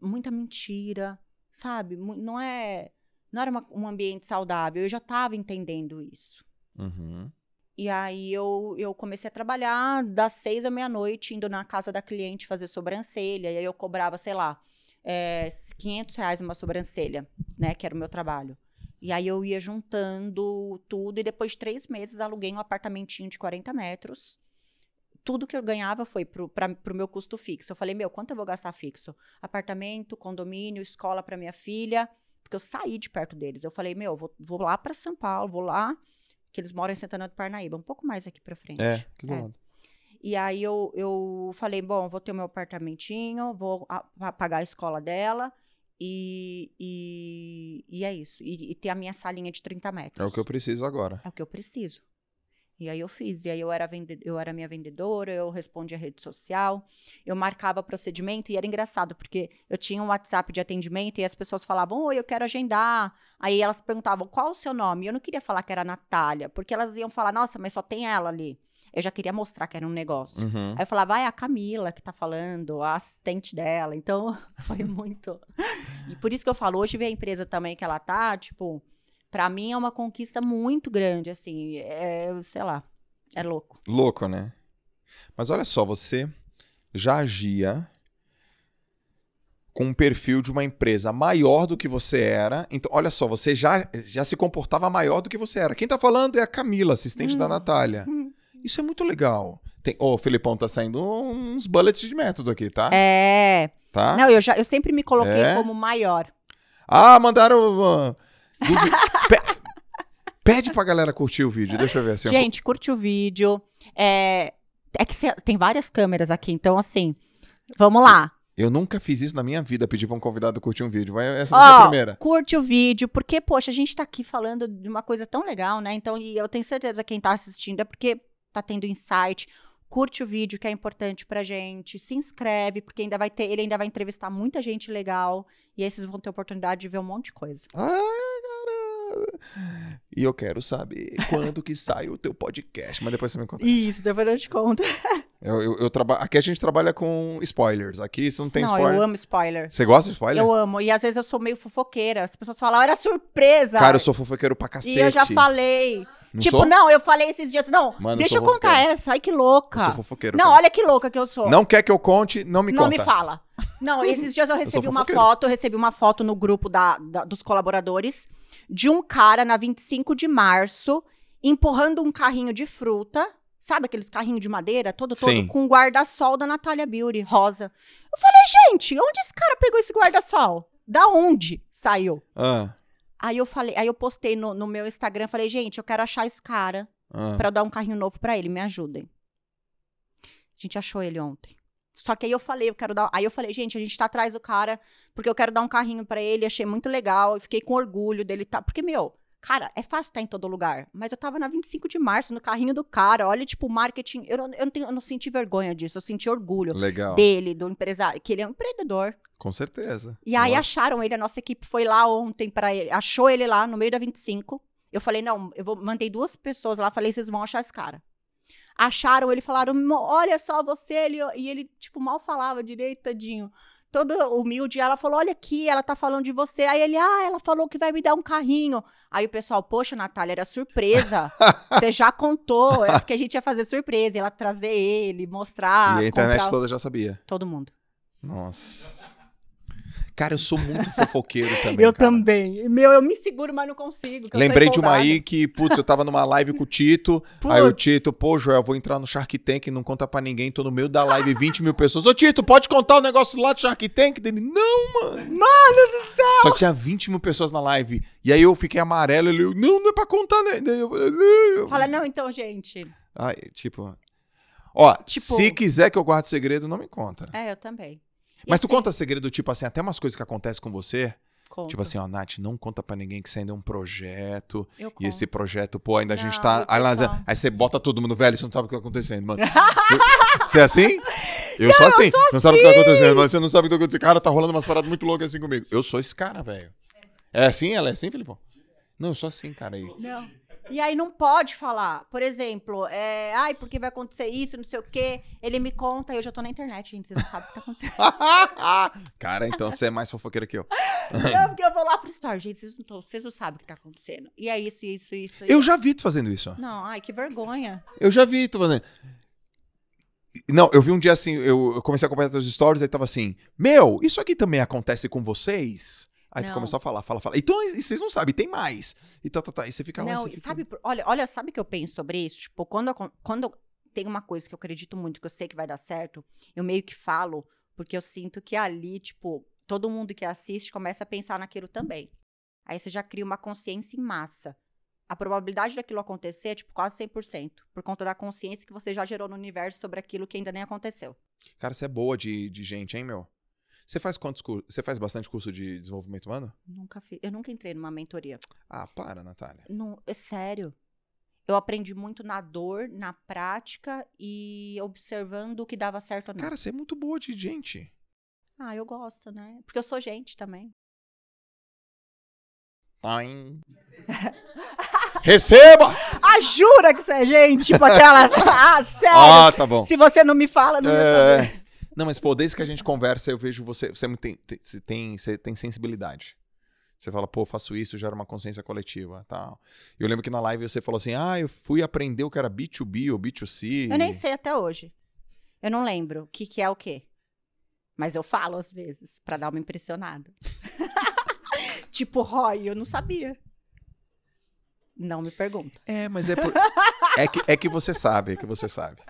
Muita mentira, sabe? Não é. Não era uma, um ambiente saudável. Eu já tava entendendo isso. Uhum. E aí eu, eu comecei a trabalhar das seis à meia-noite, indo na casa da cliente fazer sobrancelha. E aí eu cobrava, sei lá, é, 500 reais uma sobrancelha, né? Que era o meu trabalho. E aí eu ia juntando tudo e depois de três meses aluguei um apartamentinho de 40 metros. Tudo que eu ganhava foi pro, o meu custo fixo. Eu falei, meu, quanto eu vou gastar fixo? Apartamento, condomínio, escola para minha filha. Porque eu saí de perto deles. Eu falei, meu, vou, vou lá para São Paulo, vou lá. Que eles moram em Santana do Parnaíba, um pouco mais aqui pra frente. É, aqui do é. lado. E aí eu, eu falei, bom, vou ter meu apartamentinho, vou a, a pagar a escola dela. E, e, e é isso. E, e, ter a minha salinha de 30 metros. É o que eu preciso agora. É o que eu preciso. E aí eu fiz. E aí eu era, vende... eu era minha vendedora, eu respondia a rede social, eu marcava procedimento. E era engraçado, porque eu tinha um WhatsApp de atendimento e as pessoas falavam, oi, eu quero agendar. Aí elas perguntavam, qual o seu nome? Eu não queria falar que era Natália, porque elas iam falar, nossa, mas só tem ela ali eu já queria mostrar que era um negócio. Uhum. Aí eu falava, ah, é a Camila que tá falando, a assistente dela. Então, [laughs] foi muito. e por isso que eu falo, hoje ver a empresa também que ela tá, tipo, para mim é uma conquista muito grande, assim, é, sei lá, é louco. Louco, né? Mas olha só, você já agia com um perfil de uma empresa maior do que você era. Então, olha só, você já, já se comportava maior do que você era. Quem tá falando é a Camila, assistente hum. da Natália. Hum. Isso é muito legal. Tem, o Felipão tá saindo uns bullets de método aqui, tá? É. Tá? Não, eu, já, eu sempre me coloquei é. como maior. Ah, mandaram. Uh, Pe Pede pra galera curtir o vídeo, deixa eu ver assim. Gente, curte o vídeo. É, é que cê, tem várias câmeras aqui, então assim, vamos lá. Eu nunca fiz isso na minha vida, pedir pra um convidado curtir um vídeo. Vai, essa vai ser a primeira. Curte o vídeo, porque, poxa, a gente tá aqui falando de uma coisa tão legal, né? Então, e eu tenho certeza que quem tá assistindo é porque tá tendo insight. Curte o vídeo que é importante pra gente, se inscreve, porque ainda vai ter, ele ainda vai entrevistar muita gente legal e aí vocês vão ter oportunidade de ver um monte de coisa. cara. E eu quero saber [laughs] quando que sai o teu podcast. Mas depois você me conta. Isso, depois eu te conto. [laughs] Eu, eu, eu traba... Aqui a gente trabalha com spoilers. Aqui isso não tem não, spoiler. Eu amo spoiler. Você gosta de spoiler? Eu amo. E às vezes eu sou meio fofoqueira. As pessoas falam, era surpresa. Cara, eu sou fofoqueiro pra cacete. E eu já falei. Não tipo, sou? não, eu falei esses dias. Não, Mano, deixa eu contar essa. Ai, que louca. Eu sou fofoqueiro. Não, cara. olha que louca que eu sou. Não quer que eu conte, não me não conta. Não me fala. Não, [laughs] esses dias eu recebi eu uma foto, eu recebi uma foto no grupo da, da, dos colaboradores de um cara na 25 de março empurrando um carrinho de fruta. Sabe aqueles carrinhos de madeira, todo, todo, Sim. com guarda-sol da Natália Beauty, rosa. Eu falei, gente, onde esse cara pegou esse guarda-sol? Da onde saiu? Ah. Aí eu falei, aí eu postei no, no meu Instagram, falei, gente, eu quero achar esse cara ah. para dar um carrinho novo para ele, me ajudem. A gente achou ele ontem. Só que aí eu falei, eu quero dar. Aí eu falei, gente, a gente tá atrás do cara, porque eu quero dar um carrinho para ele, achei muito legal, eu fiquei com orgulho dele tá. Porque, meu, Cara, é fácil estar em todo lugar, mas eu tava na 25 de março, no carrinho do cara. Olha, tipo, marketing. Eu não, eu não, tenho, eu não senti vergonha disso, eu senti orgulho Legal. dele, do empresário, que ele é um empreendedor. Com certeza. E aí Nossa. acharam ele, a nossa equipe foi lá ontem para achou ele lá no meio da 25. Eu falei, não, eu vou, mandei duas pessoas lá, falei, vocês vão achar esse cara. Acharam ele, falaram, olha só você, ele, e ele, tipo, mal falava direito, tadinho toda humilde, ela falou: Olha aqui, ela tá falando de você. Aí ele, ah, ela falou que vai me dar um carrinho. Aí o pessoal, poxa, Natália, era surpresa. [laughs] Você já contou, é porque a gente ia fazer surpresa, ela trazer ele, mostrar. E a internet comprar... toda já sabia. Todo mundo. Nossa. Cara, eu sou muito [laughs] fofoqueiro também. eu cara. também. Meu, eu me seguro, mas não consigo. Lembrei de uma aí que, putz, eu tava numa live com o Tito. Putz. Aí o Tito, pô, Joel, vou entrar no Shark Tank, e não conta pra ninguém, tô no meio da live, 20 mil pessoas. Ô, Tito, pode contar o um negócio lá do Shark Tank? Dele, não, mano. Mano do céu. Só tinha 20 mil pessoas na live. E aí eu fiquei amarelo, ele, não, não é pra contar, né? Eu, eu, eu... Fala, não, então, gente. Ai, tipo. Ó, tipo... se quiser que eu guarde segredo, não me conta. É, eu também. Mas tu assim conta segredo, tipo assim, até umas coisas que acontecem com você. Conto. Tipo assim, ó, Nath, não conta pra ninguém que você ainda é um projeto. Eu e esse projeto, pô, ainda não, a gente tá. Aí, lá, aí, você bota todo mundo, velho, você não sabe o que tá acontecendo, mano. [laughs] você é assim? Eu, sou assim. Sou não sabe o que tá assim. acontecendo, Você não sabe o que tá acontecendo. Cara, tá rolando umas paradas muito loucas assim comigo. Eu sou esse cara, velho. É assim? Ela é assim, Filipão? Não, eu sou assim, cara. Aí. Não. E aí não pode falar. Por exemplo, é, ai, porque vai acontecer isso, não sei o quê. Ele me conta e eu já tô na internet, gente. Você não sabe o que tá acontecendo. [laughs] Cara, então você é mais fofoqueira que eu. não, porque eu vou lá pro story, gente. Vocês não, tô, vocês não sabem o que tá acontecendo. E é isso, isso, isso. Eu isso. já vi tu fazendo isso. Não, ai, que vergonha. Eu já vi tu fazendo. Não, eu vi um dia assim, eu comecei a acompanhar teus stories, aí tava assim, meu, isso aqui também acontece com vocês? Aí não. tu começou a falar, fala, fala. Então, e vocês não sabem, tem mais. E tá, tá, tá. E você fica Não, lá, fica... sabe, olha, olha, sabe o que eu penso sobre isso? Tipo, quando, quando tem uma coisa que eu acredito muito, que eu sei que vai dar certo, eu meio que falo, porque eu sinto que ali, tipo, todo mundo que assiste começa a pensar naquilo também. Aí você já cria uma consciência em massa. A probabilidade daquilo acontecer é tipo quase 100%, por conta da consciência que você já gerou no universo sobre aquilo que ainda nem aconteceu. Cara, você é boa de, de gente, hein, meu? Você faz quantos cursos? Você faz bastante curso de desenvolvimento humano? Nunca fiz. Eu nunca entrei numa mentoria. Ah, para, Natália. Não, é sério. Eu aprendi muito na dor, na prática e observando o que dava certo ou não. Cara, você é muito boa de gente. Ah, eu gosto, né? Porque eu sou gente também. Receba! [laughs] Ah, jura que você é gente? Tipo aquelas. [laughs] Ah, sério. Ah, tá bom. Se você não me fala, não. É... Não, mas pô, desde que a gente conversa, eu vejo você. Você é tem, tem, você tem sensibilidade. Você fala, pô, faço isso, gera uma consciência coletiva, tal. Eu lembro que na live você falou assim, ah, eu fui aprender o que era B2B ou B2C. Eu nem sei até hoje. Eu não lembro o que, que é o quê. Mas eu falo às vezes, para dar uma impressionada. [laughs] tipo, Roy, eu não sabia. Não me pergunta. É, mas é por... é, que, é que você sabe, é que você sabe.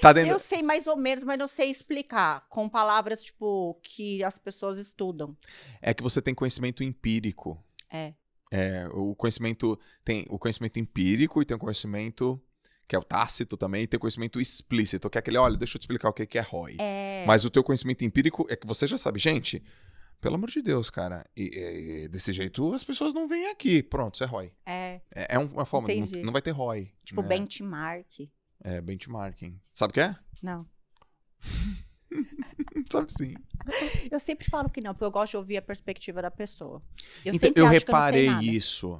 Tá dentro... Eu sei mais ou menos, mas não sei explicar com palavras tipo que as pessoas estudam. É que você tem conhecimento empírico. É. É, o conhecimento tem o conhecimento empírico e tem o conhecimento que é o tácito também, e tem conhecimento explícito, que é aquele, olha, deixa eu te explicar o que que é ROI. É... Mas o teu conhecimento empírico é que você já sabe, gente, pelo amor de Deus, cara, e, e, desse jeito as pessoas não vêm aqui. Pronto, isso é ROI. É. É, é uma forma, não, não, vai ter ROI. Tipo né? benchmark. É, benchmarking. Sabe o que é? Não. [laughs] Sabe sim. Eu sempre falo que não, porque eu gosto de ouvir a perspectiva da pessoa. Eu, então, eu reparei eu isso.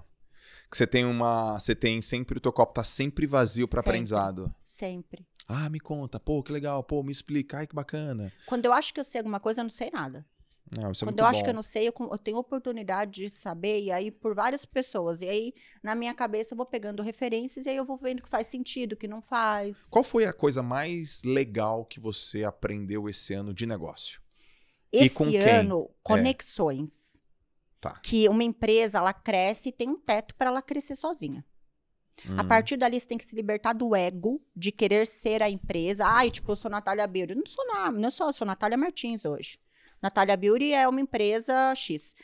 Que você tem uma. Você tem sempre, o teu copo tá sempre vazio para aprendizado. Sempre. Ah, me conta, pô, que legal, pô, me explica, ai que bacana. Quando eu acho que eu sei alguma coisa, eu não sei nada. Não, isso é Quando muito eu bom. acho que eu não sei, eu, eu, tenho oportunidade de saber, e aí por várias pessoas. E aí, na minha cabeça, eu vou pegando referências e aí eu vou vendo que faz sentido, que não faz. Qual foi a coisa mais legal que você aprendeu esse ano de negócio? Esse e com quem? ano, é. conexões. É. Tá. Que uma empresa, ela cresce e tem um teto para ela crescer sozinha. Hum. A partir dali, você tem que se libertar do ego de querer ser a empresa. Ai, tipo, eu sou Natália Beiro. Eu não sou, nada não é sou, eu sou Natália Martins hoje. Natália Beauty é uma empresa X.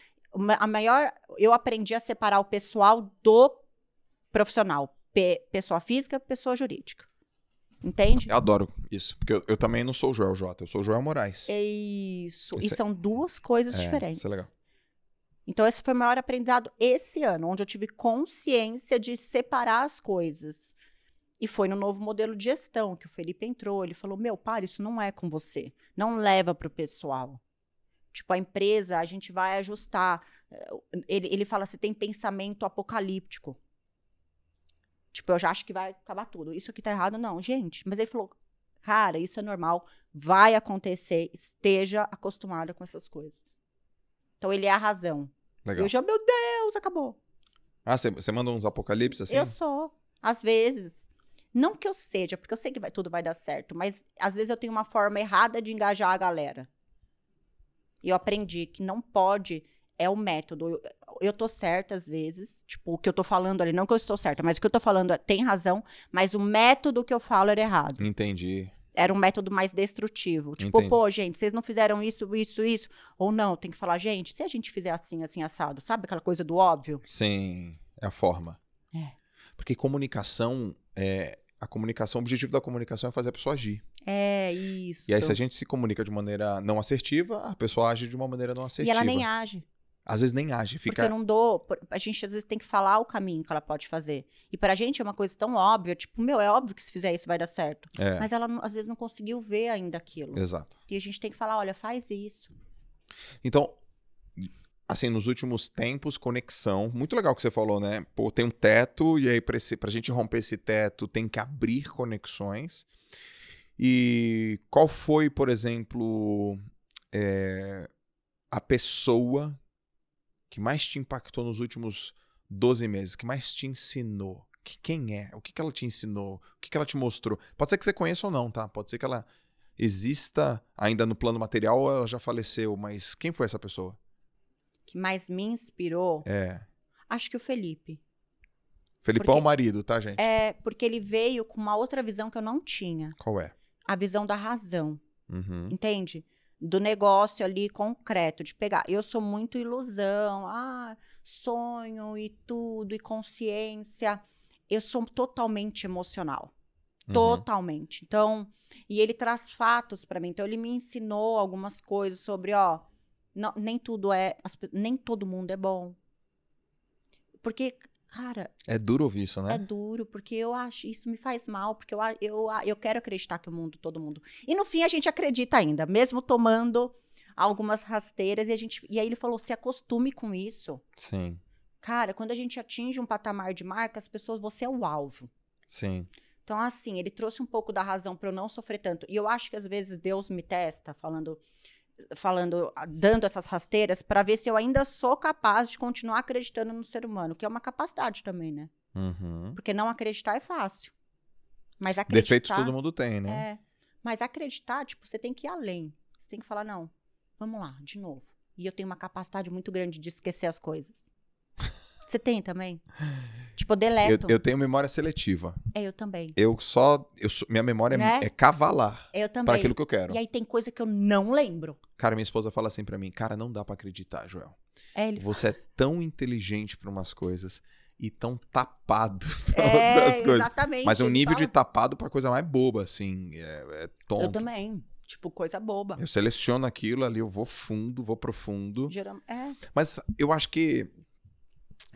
A maior, eu aprendi a separar o pessoal do profissional, P, pessoa física, pessoa jurídica. Entende? Eu adoro isso, porque eu, eu também não sou o Joel J, eu sou o Joel Moraes. É isso, Esse e é são duas coisas é, diferentes. Isso é legal. Então, esse foi o maior aprendizado esse ano, onde eu tive consciência de separar as coisas. E foi no novo modelo de gestão que o Felipe entrou. Ele falou: Meu, para, isso não é com você. Não leva para o pessoal. Tipo, a empresa, a gente vai ajustar. Eh, ele, ele fala assim: tem pensamento apocalíptico. Tipo, eu já acho que vai acabar tudo. Isso aqui tá errado, não, gente. Mas ele falou: cara, isso é normal, vai acontecer, esteja acostumada com essas coisas. Então ele é a razão. Legal. Eu já, meu Deus, acabou. Ah, você manda uns apocalipse assim? Eu sou, às vezes. Não que eu seja, porque eu sei que vai, tudo vai dar certo, mas às vezes eu tenho uma forma errada de engajar a galera. E eu aprendi que não pode é o método. Eu, eu tô certa às vezes, tipo, o que eu tô falando ali, não que eu estou certa, mas o que eu tô falando é, tem razão, mas o método que eu falo era errado. Entendi. Era um método mais destrutivo. Tipo, Entendi. pô, gente, vocês não fizeram isso, isso, isso. Ou não, tem que falar, gente, se a gente fizer assim, assim, assado, sabe aquela coisa do óbvio? Sim, é a forma. É. Porque comunicação é, a comunicação, o objetivo da comunicação é fazer a pessoa agir. É, isso. E aí, se a gente se comunica de maneira não assertiva, a pessoa age de uma maneira não assertiva. E ela nem age. Às vezes nem age. Fica... Porque eu não dou. A gente às vezes tem que falar o caminho que ela pode fazer. E pra gente é uma coisa tão óbvia, tipo, meu, é óbvio que se fizer isso vai dar certo. É. Mas ela às vezes não conseguiu ver ainda aquilo. Exato. E a gente tem que falar, olha, faz isso. Então, assim, nos últimos tempos, conexão. Muito legal que você falou, né? Pô, tem um teto, e aí pra, esse, pra gente romper esse teto tem que abrir conexões. E qual foi, por exemplo, é, a pessoa que mais te impactou nos últimos 12 meses, que mais te ensinou? Que, quem é? O que, que ela te ensinou? O que, que ela te mostrou? Pode ser que você conheça ou não, tá? Pode ser que ela exista ainda no plano material ou ela já faleceu, mas quem foi essa pessoa? que mais me inspirou, é. acho que o Felipe. Felipe é o marido, tá, gente? É, porque ele veio com uma outra visão que eu não tinha. Qual é? A visão da razão. Uhum. Entende? Do negócio ali concreto, de pegar. Eu sou muito ilusão, ah, sonho e tudo, e consciência. Eu sou totalmente emocional. Uhum. Totalmente. Então, e ele traz fatos para mim. Então, ele me ensinou algumas coisas sobre, ó, não, nem tudo é. As, nem todo mundo é bom. Porque, cara. É duro ouvir isso, né? É duro, porque eu acho. Isso me faz mal, porque eu, eu, eu quero acreditar que o mundo, todo mundo. E no fim a gente acredita ainda, mesmo tomando algumas rasteiras. E, a gente, e aí ele falou: se acostume com isso. Sim. Cara, quando a gente atinge um patamar de marca, as pessoas. Você é o alvo. Sim. Então, assim, ele trouxe um pouco da razão para eu não sofrer tanto. E eu acho que às vezes Deus me testa, falando falando, ah, dando essas rasteiras para ver se eu ainda sou capaz de continuar acreditando no ser humano, que é uma capacidade também, né? Uhum. Porque não acreditar é fácil. Mas acreditar. Defeitos todo mundo tem, né? É. Mas acreditar, tipo, você tem que ir além. Você tem que falar, não, vamos lá, de novo. E eu tenho uma capacidade muito grande de esquecer as coisas. Você tem também? [sighs] Tipo, deleto. Eu, eu, tenho memória seletiva. É, eu também. Eu só. Eu, minha memória é né? é, é cavalar. Eu também. Para aquilo que eu quero. E aí tem coisa que eu não lembro. Cara, minha esposa fala assim para mim: Cara, não dá para acreditar, Joel. É, ele Você é tão inteligente pra umas coisas e tão tapado [laughs] pra é, outras coisas. Exatamente. Mas é um nível fala. de tapado pra coisa mais boba, assim. É, é tonto. Eu também. Tipo, coisa boba. Eu seleciono aquilo ali, eu vou fundo, vou profundo. Geral... É. Mas eu acho que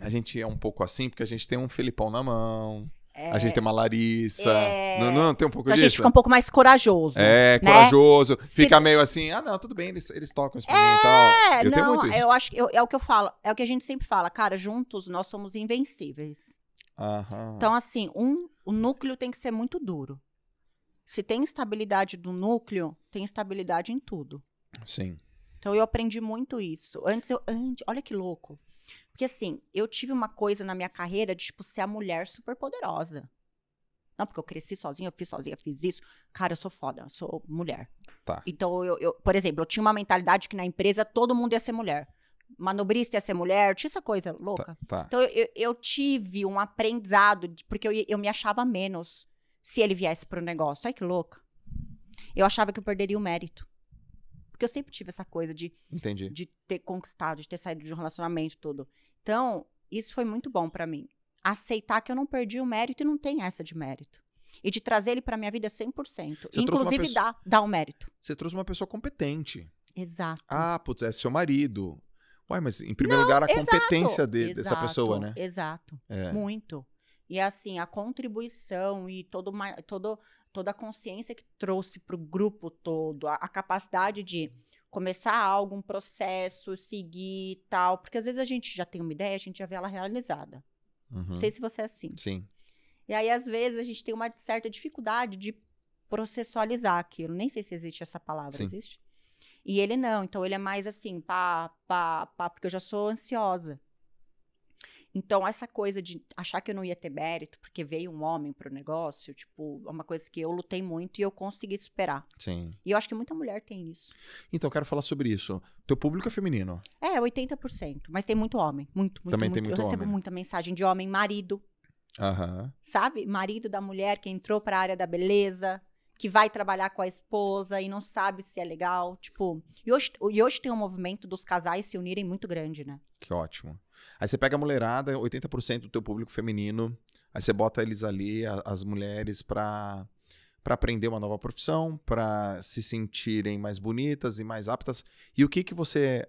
a gente é um pouco assim porque a gente tem um Felipão na mão. É, a gente é. tem uma Larissa. É, não, não, tem um pouco então disso. A gente fica um pouco mais corajoso. É, né? corajoso. Se... Fica meio assim, ah, não, tudo bem, eles, eles tocam isso pra é, mim e é, tal. Eu não, tenho muito isso. Eu acho, que é o que eu falo, é o que a gente sempre fala, cara, juntos nós somos invencíveis. Aham. Então, assim, um, o núcleo tem que ser muito duro. Se tem estabilidade do núcleo, tem estabilidade em tudo. Sim. Então eu aprendi muito isso. Antes eu. Antes, olha que louco. Porque assim, eu tive uma coisa na minha carreira de tipo, ser a mulher super poderosa. Não, porque eu cresci sozinha, eu fiz sozinha, fiz isso. Cara, eu sou foda, eu sou mulher. Tá. Então, eu, eu, por exemplo, eu tinha uma mentalidade que na empresa todo mundo ia ser mulher. Manobrista ia ser mulher, tinha essa coisa louca. Tá, tá. Então, eu, eu, tive um aprendizado, de, porque eu, eu me achava menos se ele viesse pro negócio. Ai, que louca. Eu achava que eu perderia o mérito. Porque eu sempre tive essa coisa de, Entendi. de ter conquistado, de ter saído de um relacionamento, tudo. Então, isso foi muito bom para mim. Aceitar que eu não perdi o mérito e não tem essa de mérito. E de trazer ele pra minha vida 100%. Você Inclusive, pessoa... dar, dar o mérito. Você trouxe uma pessoa competente. Exato. Ah, putz, é seu marido. Uai, mas em primeiro não, lugar, a exato, competência de, exato, dessa pessoa, né? Exato. É. Muito. E assim, a contribuição e todo, todo toda a consciência que trouxe para o grupo todo, a, a, capacidade de uhum. começar algo, um processo, seguir e tal. Porque às vezes a gente já tem uma ideia, a gente já vê ela realizada. Uhum. Não sei uhum. se você é assim. Sim. E aí, às vezes, a gente tem uma certa dificuldade de processualizar aquilo. Nem sei se existe essa palavra, Sim. existe? E ele não, então ele é mais assim, pá, pá, pá, porque eu já sou ansiosa. Então, essa coisa de achar que eu não ia ter mérito porque veio um homem pro negócio, tipo, é uma coisa que eu lutei muito e eu consegui superar. Sim. E eu acho que muita mulher tem isso. Então, eu quero falar sobre isso. Teu público é feminino? É, 80%. Mas tem muito homem. Muito, muito, Também muito. Tem muito eu homem. recebo muita mensagem de homem, marido. Sabe? Marido da mulher que entrou pra área da beleza, que vai trabalhar com a esposa e não sabe se é legal. Tipo, e hoje, e hoje tem um movimento dos casais se unirem muito grande, né? Que ótimo. Aí você pega a mulherada, 80% do teu público feminino, aí você bota eles ali, a, as mulheres, para para aprender uma nova profissão, para se sentirem mais bonitas e mais aptas. E o que que você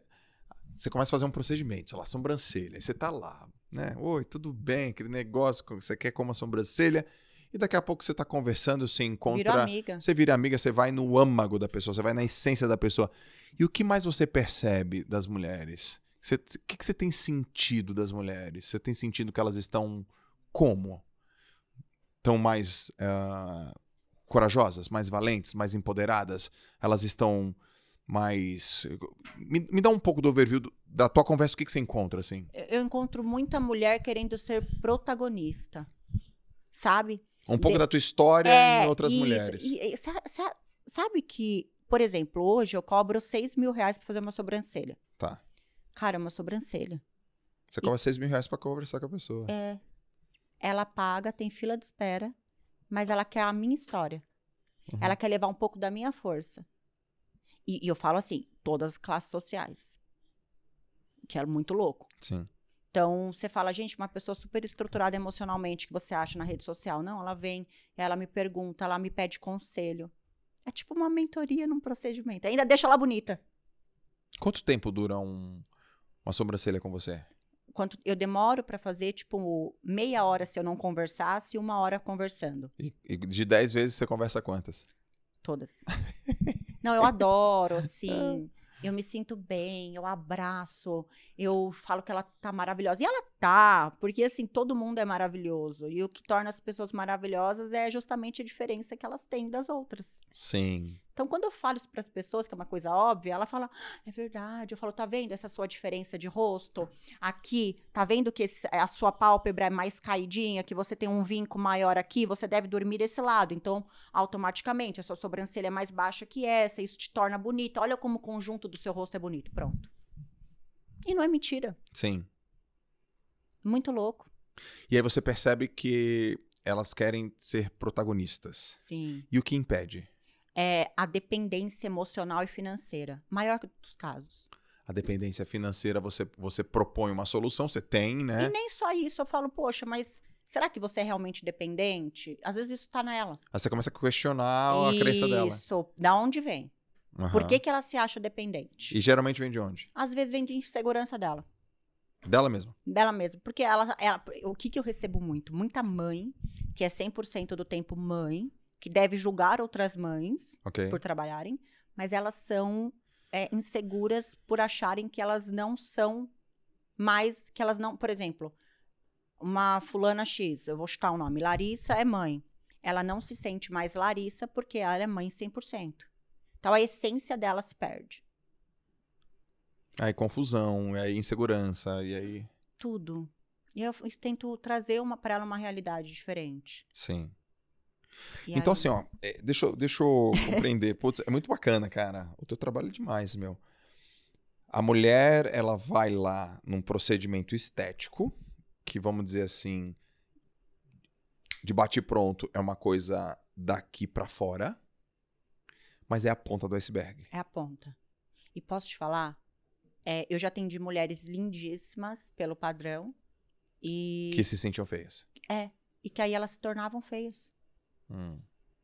você começa a fazer um procedimento, sei lá, sobrancelha. Aí você tá lá, né? Oi, tudo bem? Aquele negócio que você quer como a sobrancelha. E daqui a pouco você tá conversando, você encontra. Vira amiga. Você vira amiga, você vai no âmago da pessoa, você vai na essência da pessoa. E o que mais você percebe das mulheres? O que, que você tem sentido das mulheres? Você tem sentido que elas estão como? Estão mais uh, corajosas, mais valentes, mais empoderadas? Elas estão mais. Me, me dá um pouco do overview do, da tua conversa, o que, que você encontra, assim? Eu encontro muita mulher querendo ser protagonista, sabe? Um pouco De... da tua história é, em outras isso, mulheres. E, e, sabe que, por exemplo, hoje eu cobro 6 mil reais para fazer uma sobrancelha. Cara, é uma sobrancelha. Você cobra 6 mil reais pra conversar com a pessoa. É. Ela paga, tem fila de espera, mas ela quer a minha história. Uhum. Ela quer levar um pouco da minha força. E, e, eu falo assim, todas as classes sociais. Que é muito louco. Sim. Então, você fala, gente, uma pessoa super estruturada emocionalmente que você acha na rede social. Não, ela vem, ela me pergunta, ela me pede conselho. É tipo uma mentoria num procedimento. Ainda deixa ela bonita. Quanto tempo dura um, uma sobrancelha com você? Quanto eu demoro para fazer, tipo, meia hora se eu não conversasse e uma hora conversando. E, e de dez vezes você conversa quantas? Todas. [laughs] não, eu adoro, assim. Ah. eu me sinto bem, eu abraço, eu falo que ela tá maravilhosa. E ela porque assim, todo mundo é maravilhoso. E o que torna as pessoas maravilhosas é justamente a diferença que elas têm das outras. Sim. Então, quando eu falo isso para as pessoas, que é uma coisa óbvia, ela fala: ah, é verdade. Eu falo: tá vendo essa sua diferença de rosto? Aqui, tá vendo que a sua pálpebra é mais caidinha, que você tem um vinco maior aqui, você deve dormir desse lado. Então, automaticamente, a sua sobrancelha é mais baixa que essa, isso te torna bonita. Olha como o conjunto do seu rosto é bonito. Pronto. E não é mentira. Sim. Muito louco. E aí você percebe que elas querem ser protagonistas. Sim. E o que impede? É a dependência emocional e financeira, maior dos casos. A dependência financeira, você, você propõe uma solução, você tem, né? E nem só isso, eu falo, poxa, mas será que você é realmente dependente? Às vezes isso tá nela. Aí você começa a questionar isso, a crença dela. Isso, da onde vem? Uhum. Por que, que ela se acha dependente? E geralmente vem de onde? Às vezes vem de insegurança dela. Dela mesma. Dela mesma. Porque ela, ela o que, que eu recebo muito? Muita mãe, que é 100% do tempo mãe, que deve julgar outras mães okay. por trabalharem, mas elas são é, inseguras por acharem que elas não são mais, que elas não, por exemplo, uma fulana X, eu vou chutar o nome, Larissa é mãe. Ela não se sente mais Larissa porque ela é mãe 100%. Então a essência dela se perde. Aí confusão, aí insegurança, e aí. Tudo. E eu tento trazer uma para ela uma realidade diferente. Sim. E então, aí... assim, ó, é, deixa, deixa eu [laughs] compreender. Putz, é muito bacana, cara. O teu trabalho é demais, meu. A mulher, ela vai lá num procedimento estético, que vamos dizer assim, de bate pronto é uma coisa daqui para fora, mas é a ponta do iceberg. É a ponta. E posso te falar é, eu já atendi mulheres lindíssimas pelo padrão. E... Que se sentiam feias. É. E que aí elas se tornavam feias. Hum.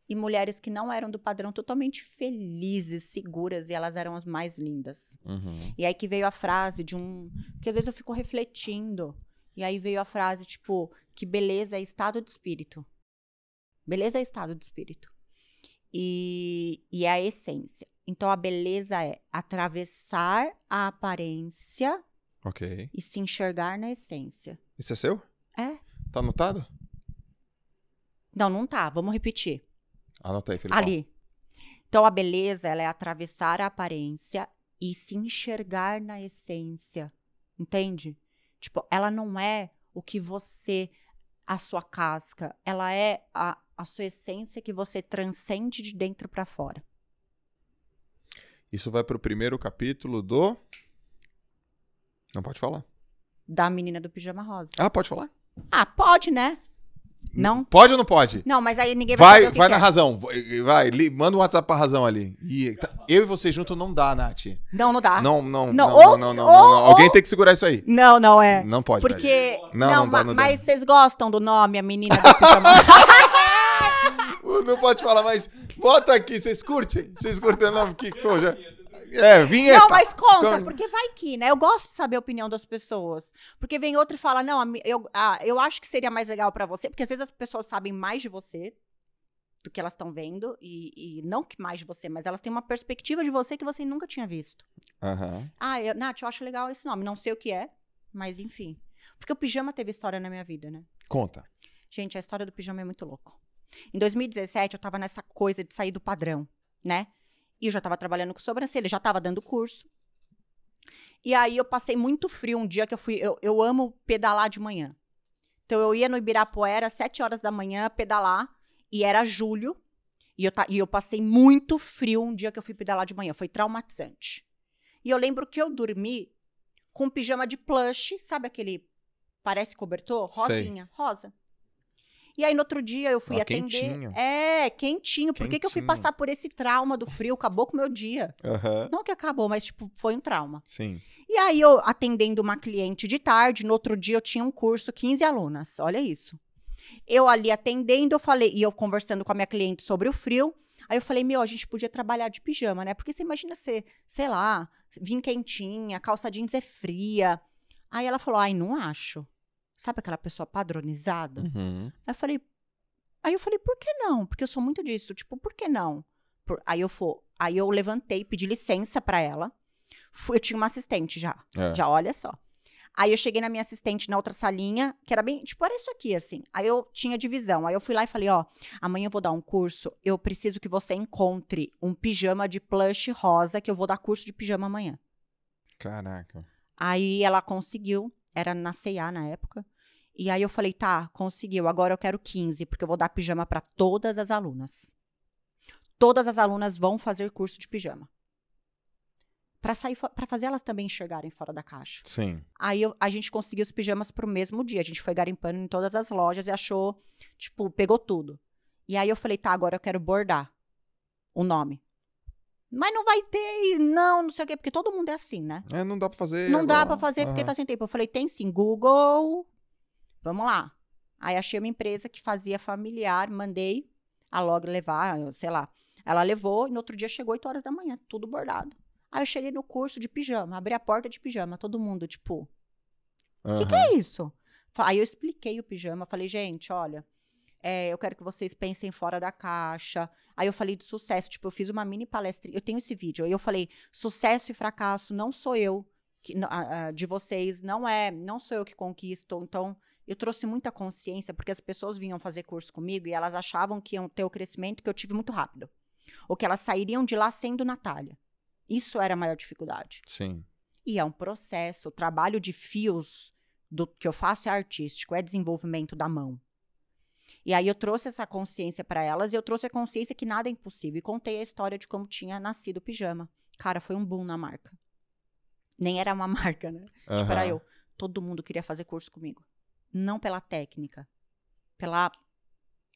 E mulheres que não eram do padrão, totalmente felizes, seguras, e elas eram as mais lindas. Uhum. E aí que veio a frase de um. Porque às vezes eu fico refletindo. E aí veio a frase, tipo, que beleza é estado de espírito. Beleza é estado de espírito. E, e é a essência. Então a beleza é atravessar a aparência okay. e se enxergar na essência. Isso é seu? É. Tá anotado? Não, não tá. Vamos repetir. Anota aí, Felipe. Ali. Então a beleza ela é atravessar a aparência e se enxergar na essência. Entende? Tipo, ela não é o que você, a sua casca, ela é a, a sua essência que você transcende de dentro para fora. Isso vai pro primeiro capítulo do. Não pode falar. Da menina do pijama rosa. Ah, pode falar? Ah, pode, né? Não? Pode ou não pode? Não, mas aí ninguém vai Vai, vai na é. razão. Vai, li, manda um WhatsApp pra razão ali. E, tá, eu e você junto não dá, Nath. Não, não dá. Não, não, não, não, ou, não, não, ou, não, não. Alguém ou... tem que segurar isso aí. Não, não é. Não pode. Porque. Não, não, não, dá, não mas dá. vocês gostam do nome, a menina do [laughs] pijama rosa? não, pode falar, mas bota aqui, vocês curtem? Vocês curtem o nome que, pô, já... É, vinha Não, mas conta, Com... porque vai que, né? Eu gosto de saber a opinião das pessoas. Porque vem outro e fala, não, eu, ah, eu acho que seria mais legal para você. Porque às vezes as pessoas sabem mais de você do que elas estão vendo. E, e, não que mais de você, mas elas têm uma perspectiva de você que você nunca tinha visto. Uhum. Ah, eu, Nath, eu acho legal esse nome. Não sei o que é, mas enfim. Porque o pijama teve história na minha vida, né? Conta. Gente, a história do pijama é muito louco. Em 2017, eu estava nessa coisa de sair do padrão, né? E eu já estava trabalhando com sobrancelha, já estava dando curso. E aí eu passei muito frio um dia que eu fui. Eu, eu amo pedalar de manhã. Então eu ia no Ibirapuera às 7 horas da manhã pedalar, e era julho. E eu, e eu passei muito frio um dia que eu fui pedalar de manhã. Foi traumatizante. E eu lembro que eu dormi com um pijama de plush, sabe aquele. Parece cobertor? Rosinha, Sei. rosa. E aí, no outro dia, eu fui ah, atender. Quentinho. É, quentinho. Por que, que eu fui passar por esse trauma do frio? Acabou com o meu dia. Uhum. Não que acabou, mas, tipo, foi um trauma. Sim. E aí, eu atendendo uma cliente de tarde, no outro dia, eu tinha um curso, 15 alunas. Olha isso. Eu ali atendendo, eu falei, e eu conversando com a minha cliente sobre o frio. Aí eu falei, meu, a gente podia trabalhar de pijama, né? Porque você imagina ser, sei lá, vir quentinha, calça jeans é fria. Aí ela falou, ai, não acho sabe aquela pessoa padronizada? Uhum. Aí eu falei, aí eu falei, por que não? Porque eu sou muito disso, tipo, por que não? Por, aí eu for, aí eu levantei, pedi licença para ela. Fui, eu tinha uma assistente já, é. já olha só. Aí eu cheguei na minha assistente na outra salinha, que era bem, tipo, era isso aqui, assim. Aí eu tinha divisão. Aí eu fui lá e falei, ó, amanhã eu vou dar um curso, eu preciso que você encontre um pijama de plush rosa, que eu vou dar curso de pijama amanhã. Caraca. Aí ela conseguiu era na C&A na época. E aí eu falei, tá, conseguiu, agora eu quero 15, porque eu vou dar pijama para todas as alunas. Todas as alunas vão fazer curso de pijama. Para sair para fazer elas também enxergarem fora da caixa. Sim. Aí eu, a gente conseguiu os pijamas pro mesmo dia. A gente foi garimpando em todas as lojas e achou, tipo, pegou tudo. E aí eu falei, tá, agora eu quero bordar o nome. Mas não vai ter, não, não sei o quê, porque todo mundo é assim, né? É, não dá pra fazer. Não agora. dá pra fazer porque tá sem tempo. Eu falei, tem sim, Google. Vamos lá. Aí achei uma empresa que fazia familiar, mandei a Logre levar, sei lá. Ela levou e no outro dia chegou 8 horas da manhã, tudo bordado. Aí eu cheguei no curso de pijama, abri a porta de pijama, todo mundo, tipo, o uhum. que, que é isso? Aí eu expliquei o pijama, falei, gente, olha, é, eu quero que vocês pensem fora da caixa. Aí eu falei de sucesso, tipo, eu fiz uma mini palestra, eu tenho esse vídeo, aí eu falei, sucesso e fracasso não sou eu, que, uh, de vocês, não é, não sou eu que conquisto, então eu trouxe muita consciência, porque as pessoas vinham fazer curso comigo e elas achavam que iam ter o crescimento que eu tive muito rápido, ou que elas sairiam de lá sendo Natália. Isso era a maior dificuldade. Sim. E é um processo, o trabalho de fios do que eu faço é artístico, é desenvolvimento da mão. E aí eu trouxe essa consciência para elas e eu trouxe a consciência que nada é impossível. E contei a história de como tinha nascido o pijama. Cara, foi um boom na marca. Nem era uma [laughs] marca, né? Uhum. Tipo, era eu. Todo mundo queria fazer curso comigo. Não pela técnica, pela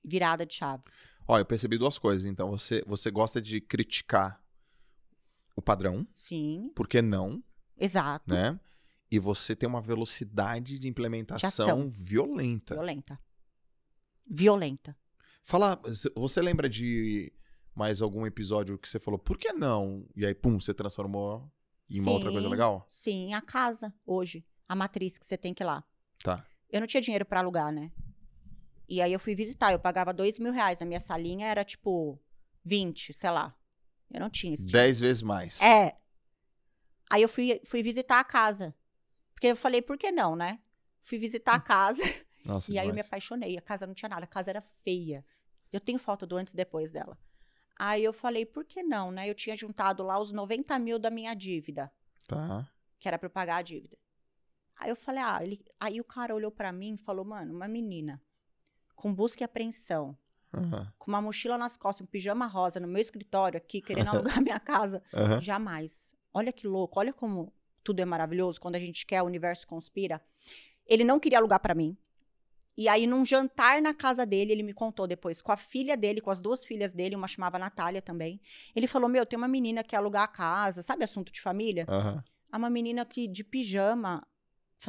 virada de chave. Ó, eu percebi duas coisas. Então, você, você gosta de criticar o padrão. Sim. Porque não. Exato. Né? E você tem uma velocidade de implementação de violenta. Violenta violenta. Falar, você lembra de mais algum episódio que você falou, por que não? E aí, pum, você transformou em sim, uma outra coisa legal? Sim, a casa, hoje. A matriz que você tem que ir lá. Tá. Eu não tinha dinheiro para alugar, né? E aí eu fui visitar, eu pagava dois mil reais. A minha salinha era tipo 20, sei lá. Eu não tinha dinheiro. Dez vezes mais. É. Aí eu fui, fui visitar a casa. Porque eu falei, por que não, né? Fui visitar a [laughs] casa. Nossa, e demais. aí eu me apaixonei. A casa não tinha nada, a casa era feia. Eu tenho foto do antes e depois dela. Aí eu falei, por que não, né? Eu tinha juntado lá os 90 mil da minha dívida. Tá. Que era pra eu pagar a dívida. Aí eu falei, ah, ele... aí o cara olhou para mim e falou, mano, uma menina com busca e apreensão, uhum. com uma mochila nas costas, um pijama rosa no meu escritório aqui, querendo [laughs] alugar minha casa, uhum. jamais. Olha que louco, olha como tudo é maravilhoso quando a gente quer, o universo conspira. Ele não queria alugar para mim. E aí, num jantar na casa dele, ele me contou depois com a filha dele, com as duas filhas dele, uma chamava Natália também. Ele falou: Meu, tem uma menina que quer alugar a casa, sabe assunto de família? Uhum. Há é uma menina que de pijama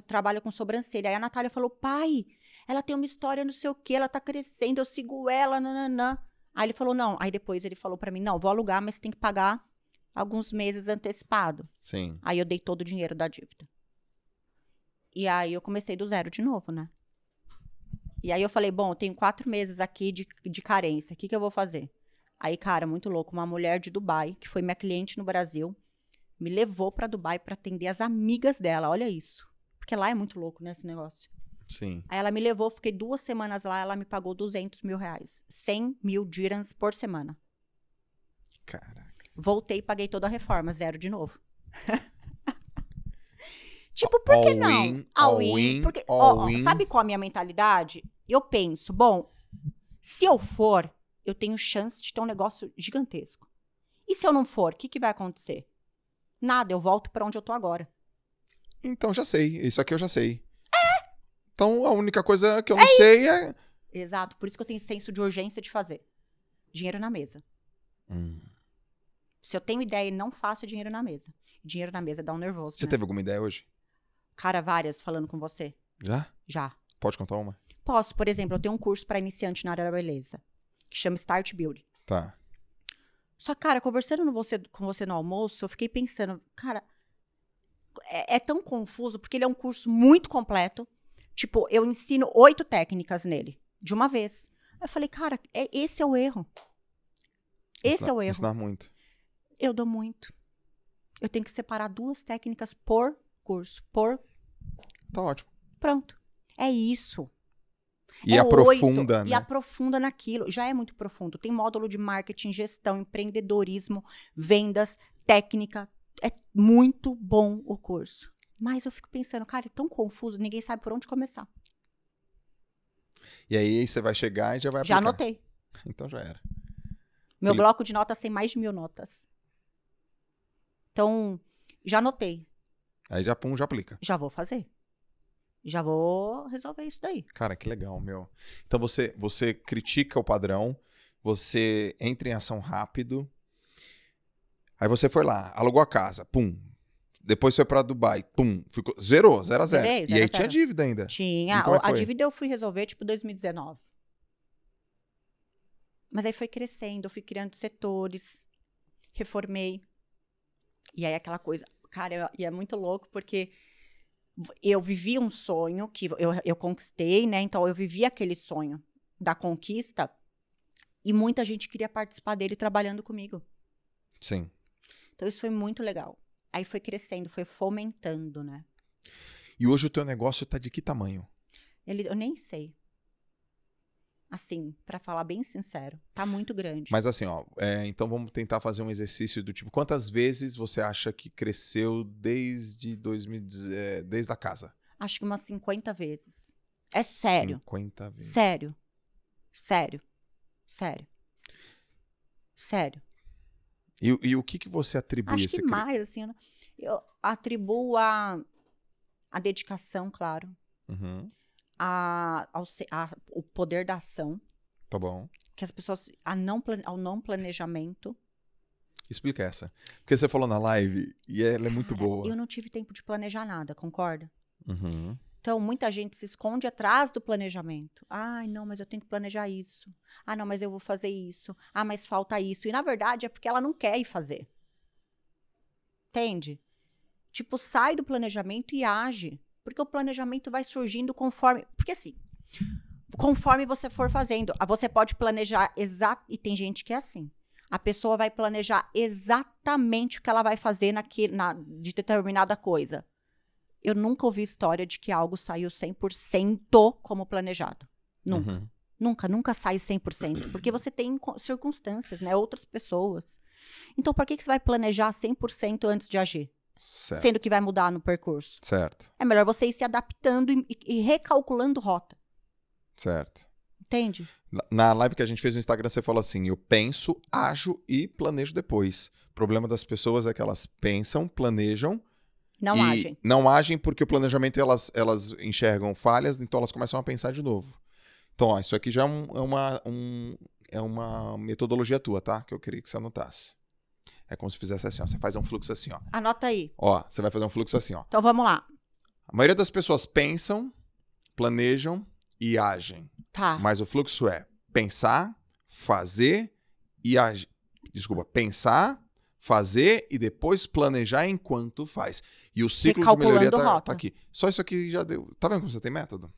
trabalha com sobrancelha. Aí a Natália falou: Pai, ela tem uma história, não sei o que, ela tá crescendo, eu sigo ela, nananã. Aí ele falou: Não. Aí depois ele falou para mim: Não, vou alugar, mas tem que pagar alguns meses antecipado. Sim. Aí eu dei todo o dinheiro da dívida. E aí eu comecei do zero de novo, né? E aí eu falei, bom, eu tenho quatro meses aqui de, de carência, o que, que eu vou fazer? Aí, cara, muito louco, uma mulher de Dubai, que foi minha cliente no Brasil, me levou para Dubai para atender as amigas dela, olha isso. Porque lá é muito louco, né, esse negócio. Sim. Aí ela me levou, fiquei duas semanas lá, ela me pagou 200 mil reais. 100 mil dirhams por semana. Caraca. Voltei, paguei toda a reforma, zero de novo. [laughs] Tipo, por que não? In, all, in, in porque, all ó, in. sabe qual é a minha mentalidade? Eu penso, bom, se eu for, eu tenho chance de ter um negócio gigantesco. E se eu não for, o que, que vai acontecer? Nada, eu volto para onde eu tô agora. Então já sei, isso aqui eu já sei. É. Então a única coisa que eu é não é sei é. Exato, por isso que eu tenho senso de urgência de fazer. Dinheiro na mesa. Hum. Se eu tenho ideia e não faço, é dinheiro na mesa. Dinheiro na mesa dá um nervoso. Você né? teve alguma ideia hoje? cara várias falando com você. Já? Já. Pode contar uma? Posso. Por exemplo, eu tenho um curso para iniciante na área da beleza, que chama Start Beauty. Tá. Só, cara, conversando no você, com você no almoço, eu fiquei pensando, cara, é, é, tão confuso, porque ele é um curso muito completo. Tipo, eu ensino oito técnicas nele, de uma vez. Eu falei, cara, é, esse é o erro. Esse ensinar, é o erro. Ensinar muito. Eu dou muito. Eu tenho que separar duas técnicas por curso por. Tá ótimo. Pronto. É isso. E é aprofunda, 8, né? E aprofunda naquilo. Já é muito profundo. Tem módulo de marketing, gestão, empreendedorismo, vendas, técnica. É muito bom o curso. Mas eu fico pensando, cara, é tão confuso, ninguém sabe por onde começar. E aí você vai chegar e já vai aplicar. Já anotei. [laughs] Então já era. Meu Ele... bloco de notas tem mais de mil notas. Então, já anotei. Aí já pum, já aplica. Já vou fazer. Já vou resolver isso daí. Cara, que legal, meu. Então você, você critica o padrão, você entra em ação rápido. Aí você foi lá, alugou a casa, pum. Depois foi para Dubai, pum. Ficou, zerou, zero a zero. Zerei, zero e aí zero. tinha dívida ainda. Tinha. É a, a dívida eu fui resolver, tipo, 2019. Mas aí foi crescendo, eu fui criando setores, reformei. E aí aquela coisa, Cara, e é muito louco porque eu vivi um sonho que eu, eu conquistei, né? Então eu vivi aquele sonho da conquista e muita gente queria participar dele trabalhando comigo. Sim. Então isso foi muito legal. Aí foi crescendo, foi fomentando, né? E hoje o teu negócio está de que tamanho? Ele, eu nem sei assim, para falar bem sincero. Tá muito grande. Mas assim, ó, é, então vamos tentar fazer um exercício do tipo, quantas vezes você acha que cresceu desde 2000, é, desde a casa? Acho que umas 50 vezes. É sério. 50 vezes. Sério. Sério. Sério. Sério. E, e o que que você atribui Acho que mais, cre... assim, eu atribuo a, a dedicação, claro. Uhum a, ao, a, o poder da ação. Tá bom. Que as pessoas. A não, ao não planejamento. Explica essa. Porque você falou na live e ela é muito Cara, é, boa. Eu não tive tempo de planejar nada, concorda? Uhum. Então, muita gente se esconde atrás do planejamento. Ai, não, mas eu tenho que planejar isso. Ah, não, mas eu vou fazer isso. Ah, mas falta isso. E na verdade é porque ela não quer ir fazer. Entende? Tipo, sai do planejamento e age. Porque o planejamento vai surgindo conforme. Porque assim, conforme você for fazendo, você pode planejar exato. E tem gente que é assim. A pessoa vai planejar exatamente o que ela vai fazer naque, na, de determinada coisa. Eu nunca ouvi história de que algo saiu 100% como planejado. Nunca. Uhum. Nunca, nunca sai 100%, porque você tem circunstâncias, né? Outras pessoas. Então, por que, que você vai planejar 100% antes de agir? Certo. Sendo que vai mudar no percurso. Certo. É melhor você ir se adaptando e, e recalculando rota. Certo. Entende? Na live que a gente fez no Instagram, você falou assim: eu penso, ajo e planejo depois. O problema das pessoas é que elas pensam, planejam. Não agem. Não agem porque o planejamento elas, elas enxergam falhas, então elas começam a pensar de novo. Então, ó, isso aqui já é, um, é uma, um, é uma metodologia tua, tá? Que eu queria que você anotasse. É como se fizesse assim, ó. Você faz um fluxo assim, ó. Anota aí. Ó, você vai fazer um fluxo assim, ó. Então vamos lá. A maioria das pessoas pensam, planejam e agem. Tá. Mas o fluxo é pensar, fazer e agir. Desculpa, pensar, fazer e depois planejar enquanto faz. E o ciclo de melhoria tá, tá, aqui. Só isso aqui já deu. Tá vendo como você tem método?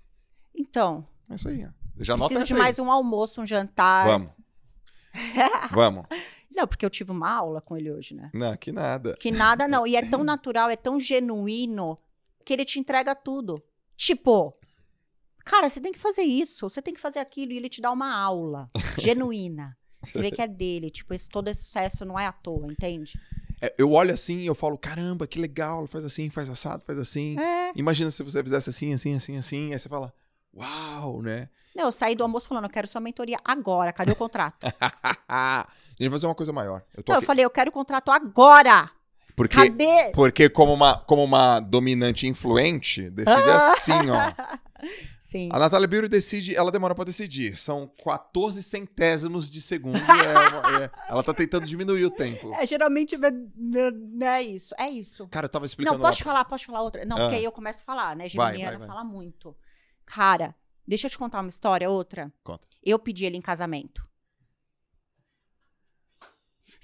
Então. É isso aí. Já Preciso de mais aí. um almoço, um jantar. Vamos. [laughs] Vamos. Não, porque eu tive uma aula com ele hoje, né? Não, que nada. Que nada não. E é tão [laughs] natural, é tão genuíno que ele te entrega tudo. Tipo, cara, você tem que fazer isso, você tem que fazer aquilo, e ele te dá uma aula [laughs] genuína. Você vê que é dele, tipo, esse, todo esse sucesso não é à toa, entende? É, eu olho assim eu falo, caramba, que legal, faz assim, faz assado, faz assim. É. Imagina se você fizesse assim, assim, assim, assim, aí você fala, uau, né? Não, eu saí do almoço falando, eu quero sua mentoria agora, cadê o contrato? [laughs] gente fazer uma coisa maior. Eu, não, eu falei, eu quero o contrato agora! Porque, Cadê? Porque como uma, como uma dominante influente, decide ah. assim, ó. [laughs] Sim. A Natália Biuro decide, ela demora para decidir. São 14 centésimos de segundo. [laughs] é, é, ela tá tentando diminuir o tempo. É, geralmente né, é, isso. É isso. Cara, eu tava explicando. Não, posso falar, posso falar outra. Não, ah. porque aí eu começo a falar, né? Geminiana fala muito. Cara, deixa eu te contar uma história, outra. Conta. Eu pedi ele em casamento.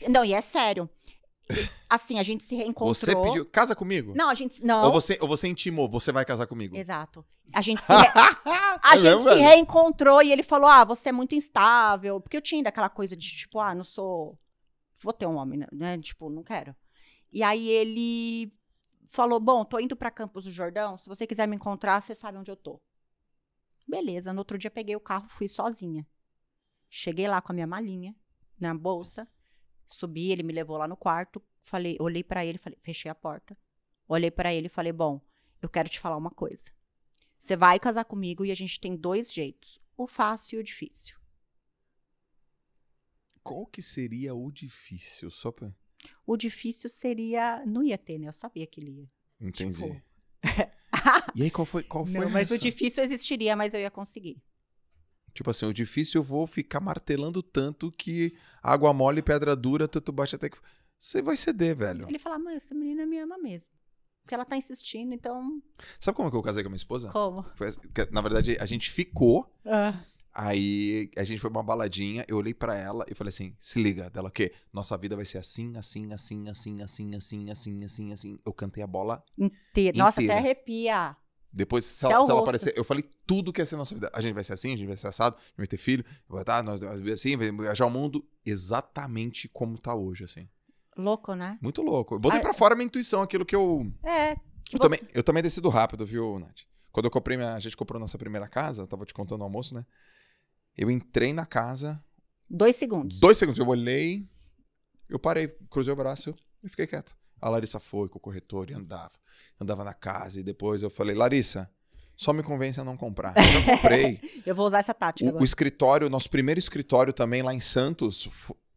Não, e é sério. Assim, a gente se reencontrou. Você pediu, casa comigo? Não, a gente. Não. Ou você, ou você intimou, você vai casar comigo. Exato. A gente [laughs] se, re... a é gente se reencontrou e ele falou: ah, você é muito instável. Porque eu tinha daquela aquela coisa de tipo, ah, não sou. Vou ter um homem, né? né tipo, não quero. E aí ele falou: bom, tô indo para Campos do Jordão. Se você quiser me encontrar, você sabe onde eu tô. Beleza. No outro dia peguei o carro, fui sozinha. Cheguei lá com a minha malinha na bolsa. Subi, ele me levou lá no quarto, falei, olhei para ele, falei, fechei a porta. Olhei para ele e falei, bom, eu quero te falar uma coisa. Você vai casar comigo e a gente tem dois jeitos, o fácil e o difícil. Qual que seria o difícil? Só pra... O difícil seria, não ia ter, né? Eu sabia que ele ia. Entendi. Tipo... [laughs] [laughs] e aí qual foi, qual foi? Não, mas o difícil existiria, mas eu ia conseguir. Tipo assim, o difícil eu vou ficar martelando tanto que água mole, pedra dura, tanto baixa até que. Você vai ceder, velho. Ele fala, mãe, essa menina me ama mesmo. Porque ela tá insistindo, então. Sabe como que eu casei com a minha esposa? Como? Foi, assim, na verdade, a gente ficou. Ah. Aí a gente foi pra uma baladinha, eu olhei para ela e falei assim: se liga, dela, o quê? Nossa vida vai ser assim, assim, assim, assim, assim, assim, assim, assim, assim. Eu cantei a bola inteira. Nossa, até arrepia. Depois, se é ela, se ela aparecer, eu falei tudo que ia é ser nossa vida. A gente vai ser assim, a gente vai ser assado, a gente vai ter filho, vai estar, nós vai viver assim, vai viajar o mundo exatamente como tá hoje, assim. Louco, né? Muito louco. Eu botei ah, pra fora minha intuição, aquilo que eu. É. Que eu, você... também, eu também decido rápido, viu, Nath? Quando eu comprei minha. A gente comprou nossa primeira casa, tava te contando o almoço, né? Eu entrei na casa. Dois segundos. Dois segundos. Eu olhei, eu parei, cruzei o braço e fiquei quieto. A Larissa foi com o corretor e andava. Andava na casa e depois eu falei, Larissa, só me convence a não comprar. Eu comprei. [laughs] eu vou usar essa tática. O, agora. o escritório, nosso primeiro escritório também lá em Santos,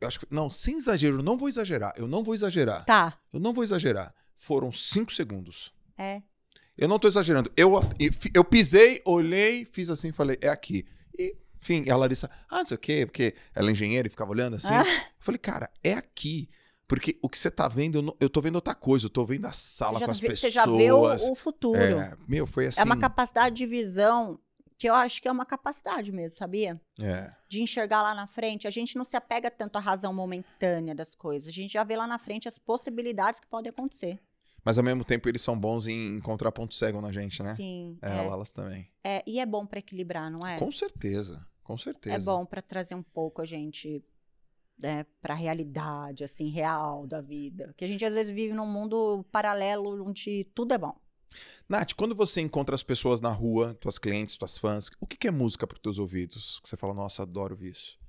eu acho que, não, sem exagero, não vou exagerar. Eu não vou exagerar. Tá. Eu não vou exagerar. Foram cinco segundos. É. Eu não estou exagerando. Eu, eu pisei, olhei, fiz assim, falei, é aqui. E, enfim, a Larissa, ah, não sei o quê, porque ela é engenheira e ficava olhando assim. Ah. Eu falei, cara, é aqui. Porque o que você tá vendo, eu, não, eu tô vendo outra coisa, eu tô vendo a sala com as vê, pessoas. Você já vê o, o futuro. É, meu, foi assim. É uma assim capacidade de visão que eu acho que é uma capacidade mesmo, sabia? É. De enxergar lá na frente. A gente não se apega tanto à razão momentânea das coisas. A gente já vê lá na frente as possibilidades que podem acontecer. Mas ao mesmo tempo eles são bons em encontrar ponto cego na gente, né? Sim. É, é. elas também. É, e é bom para equilibrar, não é? Com certeza, com certeza. É bom para trazer um pouco a gente né, para a realidade assim real da vida, que a gente às vezes vive num mundo paralelo onde tudo é bom. Nath, quando você encontra as pessoas na rua, tuas clientes, tuas fãs, o que, é música para os teus ouvidos? Que você fala, nossa, adoro ouvir isso.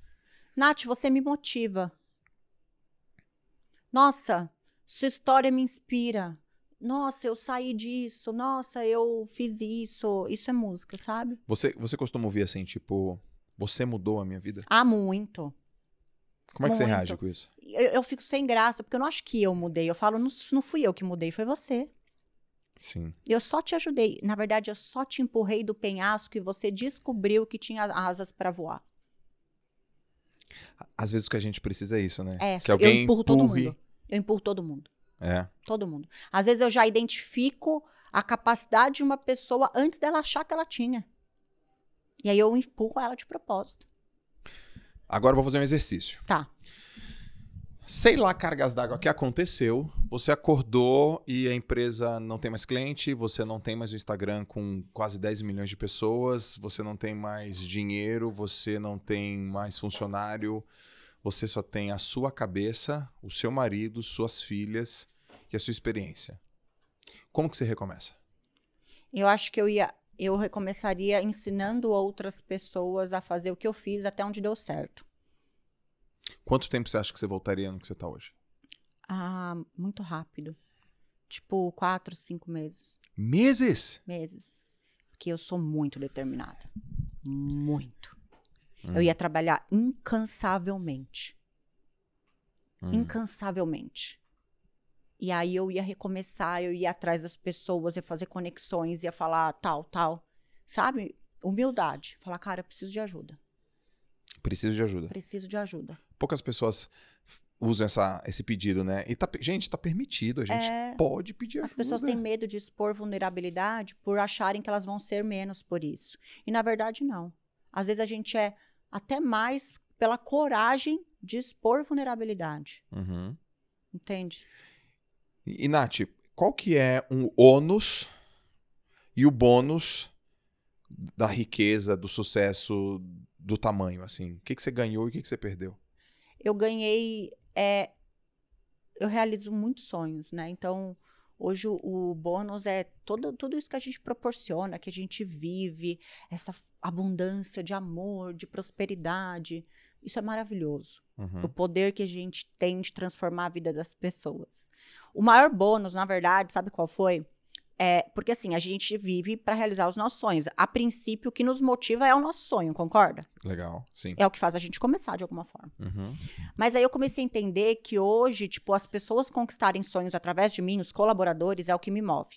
Nath, você me motiva. Nossa, sua história me inspira. Nossa, eu saí disso. Nossa, eu fiz isso. Isso é música, sabe? Você, você costuma ouvir assim, tipo, você mudou a minha vida? Ah, muito. Como é que Muito. você reage com isso? Eu, eu, fico sem graça, porque eu não acho que eu mudei. Eu falo, não, não fui eu que mudei, foi você. Sim. Eu só te ajudei. Na verdade, eu só te empurrei do penhasco e você descobriu que tinha asas para voar. Às vezes o que a gente precisa é isso, né? É, que alguém eu empurro empurre... todo mundo. Eu empurro todo mundo. É. Todo mundo. Às vezes eu já identifico a capacidade de uma pessoa antes dela achar que ela tinha. E aí eu empurro ela de propósito. Agora eu vou fazer um exercício. Tá. Sei lá, cargas d'água, O que aconteceu? Você acordou e a empresa não tem mais cliente, você não tem mais o Instagram com quase 10 milhões de pessoas, você não tem mais dinheiro, você não tem mais funcionário, você só tem a sua cabeça, o seu marido, suas filhas e a sua experiência. Como que você recomeça? Eu acho que eu ia eu recomeçaria ensinando outras pessoas a fazer o que eu fiz até onde deu certo. Quanto tempo você acha que você voltaria no que você está hoje? Ah, muito rápido. Tipo, quatro, cinco meses. Meses? Meses. Porque eu sou muito determinada. Muito. Hum. Eu ia trabalhar incansavelmente. Hum. Incansavelmente. E aí eu ia recomeçar, eu ia atrás das pessoas, ia fazer conexões, ia falar ah, tal, tal. Sabe? Humildade. Falar, cara, preciso de ajuda. Preciso de ajuda. Preciso de ajuda. Poucas pessoas usam essa, esse pedido, né? E tá, gente, tá permitido, a gente é, pode pedir ajuda. As pessoas têm medo de expor vulnerabilidade por acharem que elas vão ser menos por isso. E na verdade, não. Às vezes a gente é até mais pela coragem de expor vulnerabilidade. Uhum. Entende? E, Nath, qual que é um ônus e o bônus da riqueza, do sucesso, do tamanho, assim? O que, que você ganhou e o que, que você perdeu? Eu ganhei... É, eu realizo muitos sonhos, né? Então, hoje o, o bônus é todo, tudo isso que a gente proporciona, que a gente vive, essa abundância de amor, de prosperidade... Isso é maravilhoso. Uhum. O poder que a gente tem de transformar a vida das pessoas. O maior bônus, na verdade, sabe qual foi? É, porque assim, a gente vive para realizar os nossos sonhos. A princípio, o que nos motiva é o nosso sonho, concorda? Legal, sim. É o que faz a gente começar de alguma forma. Uhum. Mas aí eu comecei a entender que hoje, tipo, as pessoas conquistarem sonhos através de mim, os colaboradores, é o que me move.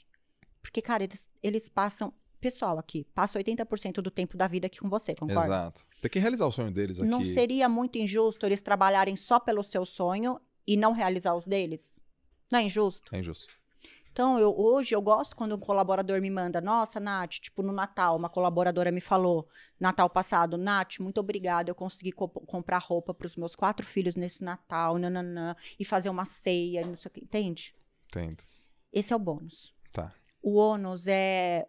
Porque, cara, eles, eles passam pessoal aqui. Passa 80% do tempo da vida aqui com você, concorda? Exato. Tem que realizar o sonho deles aqui. Não seria muito injusto eles trabalharem só pelo seu sonho e não realizar os deles? Não é injusto? É injusto. Então, eu, hoje eu gosto quando um colaborador me manda, nossa, Nath, tipo no Natal, uma colaboradora me falou, Natal passado, Nath, muito obrigada, eu consegui co comprar roupa para os meus quatro filhos nesse Natal, nananã, e fazer uma ceia, não sei o que, entende? Entendo. Esse é o bônus. Tá. O ônus é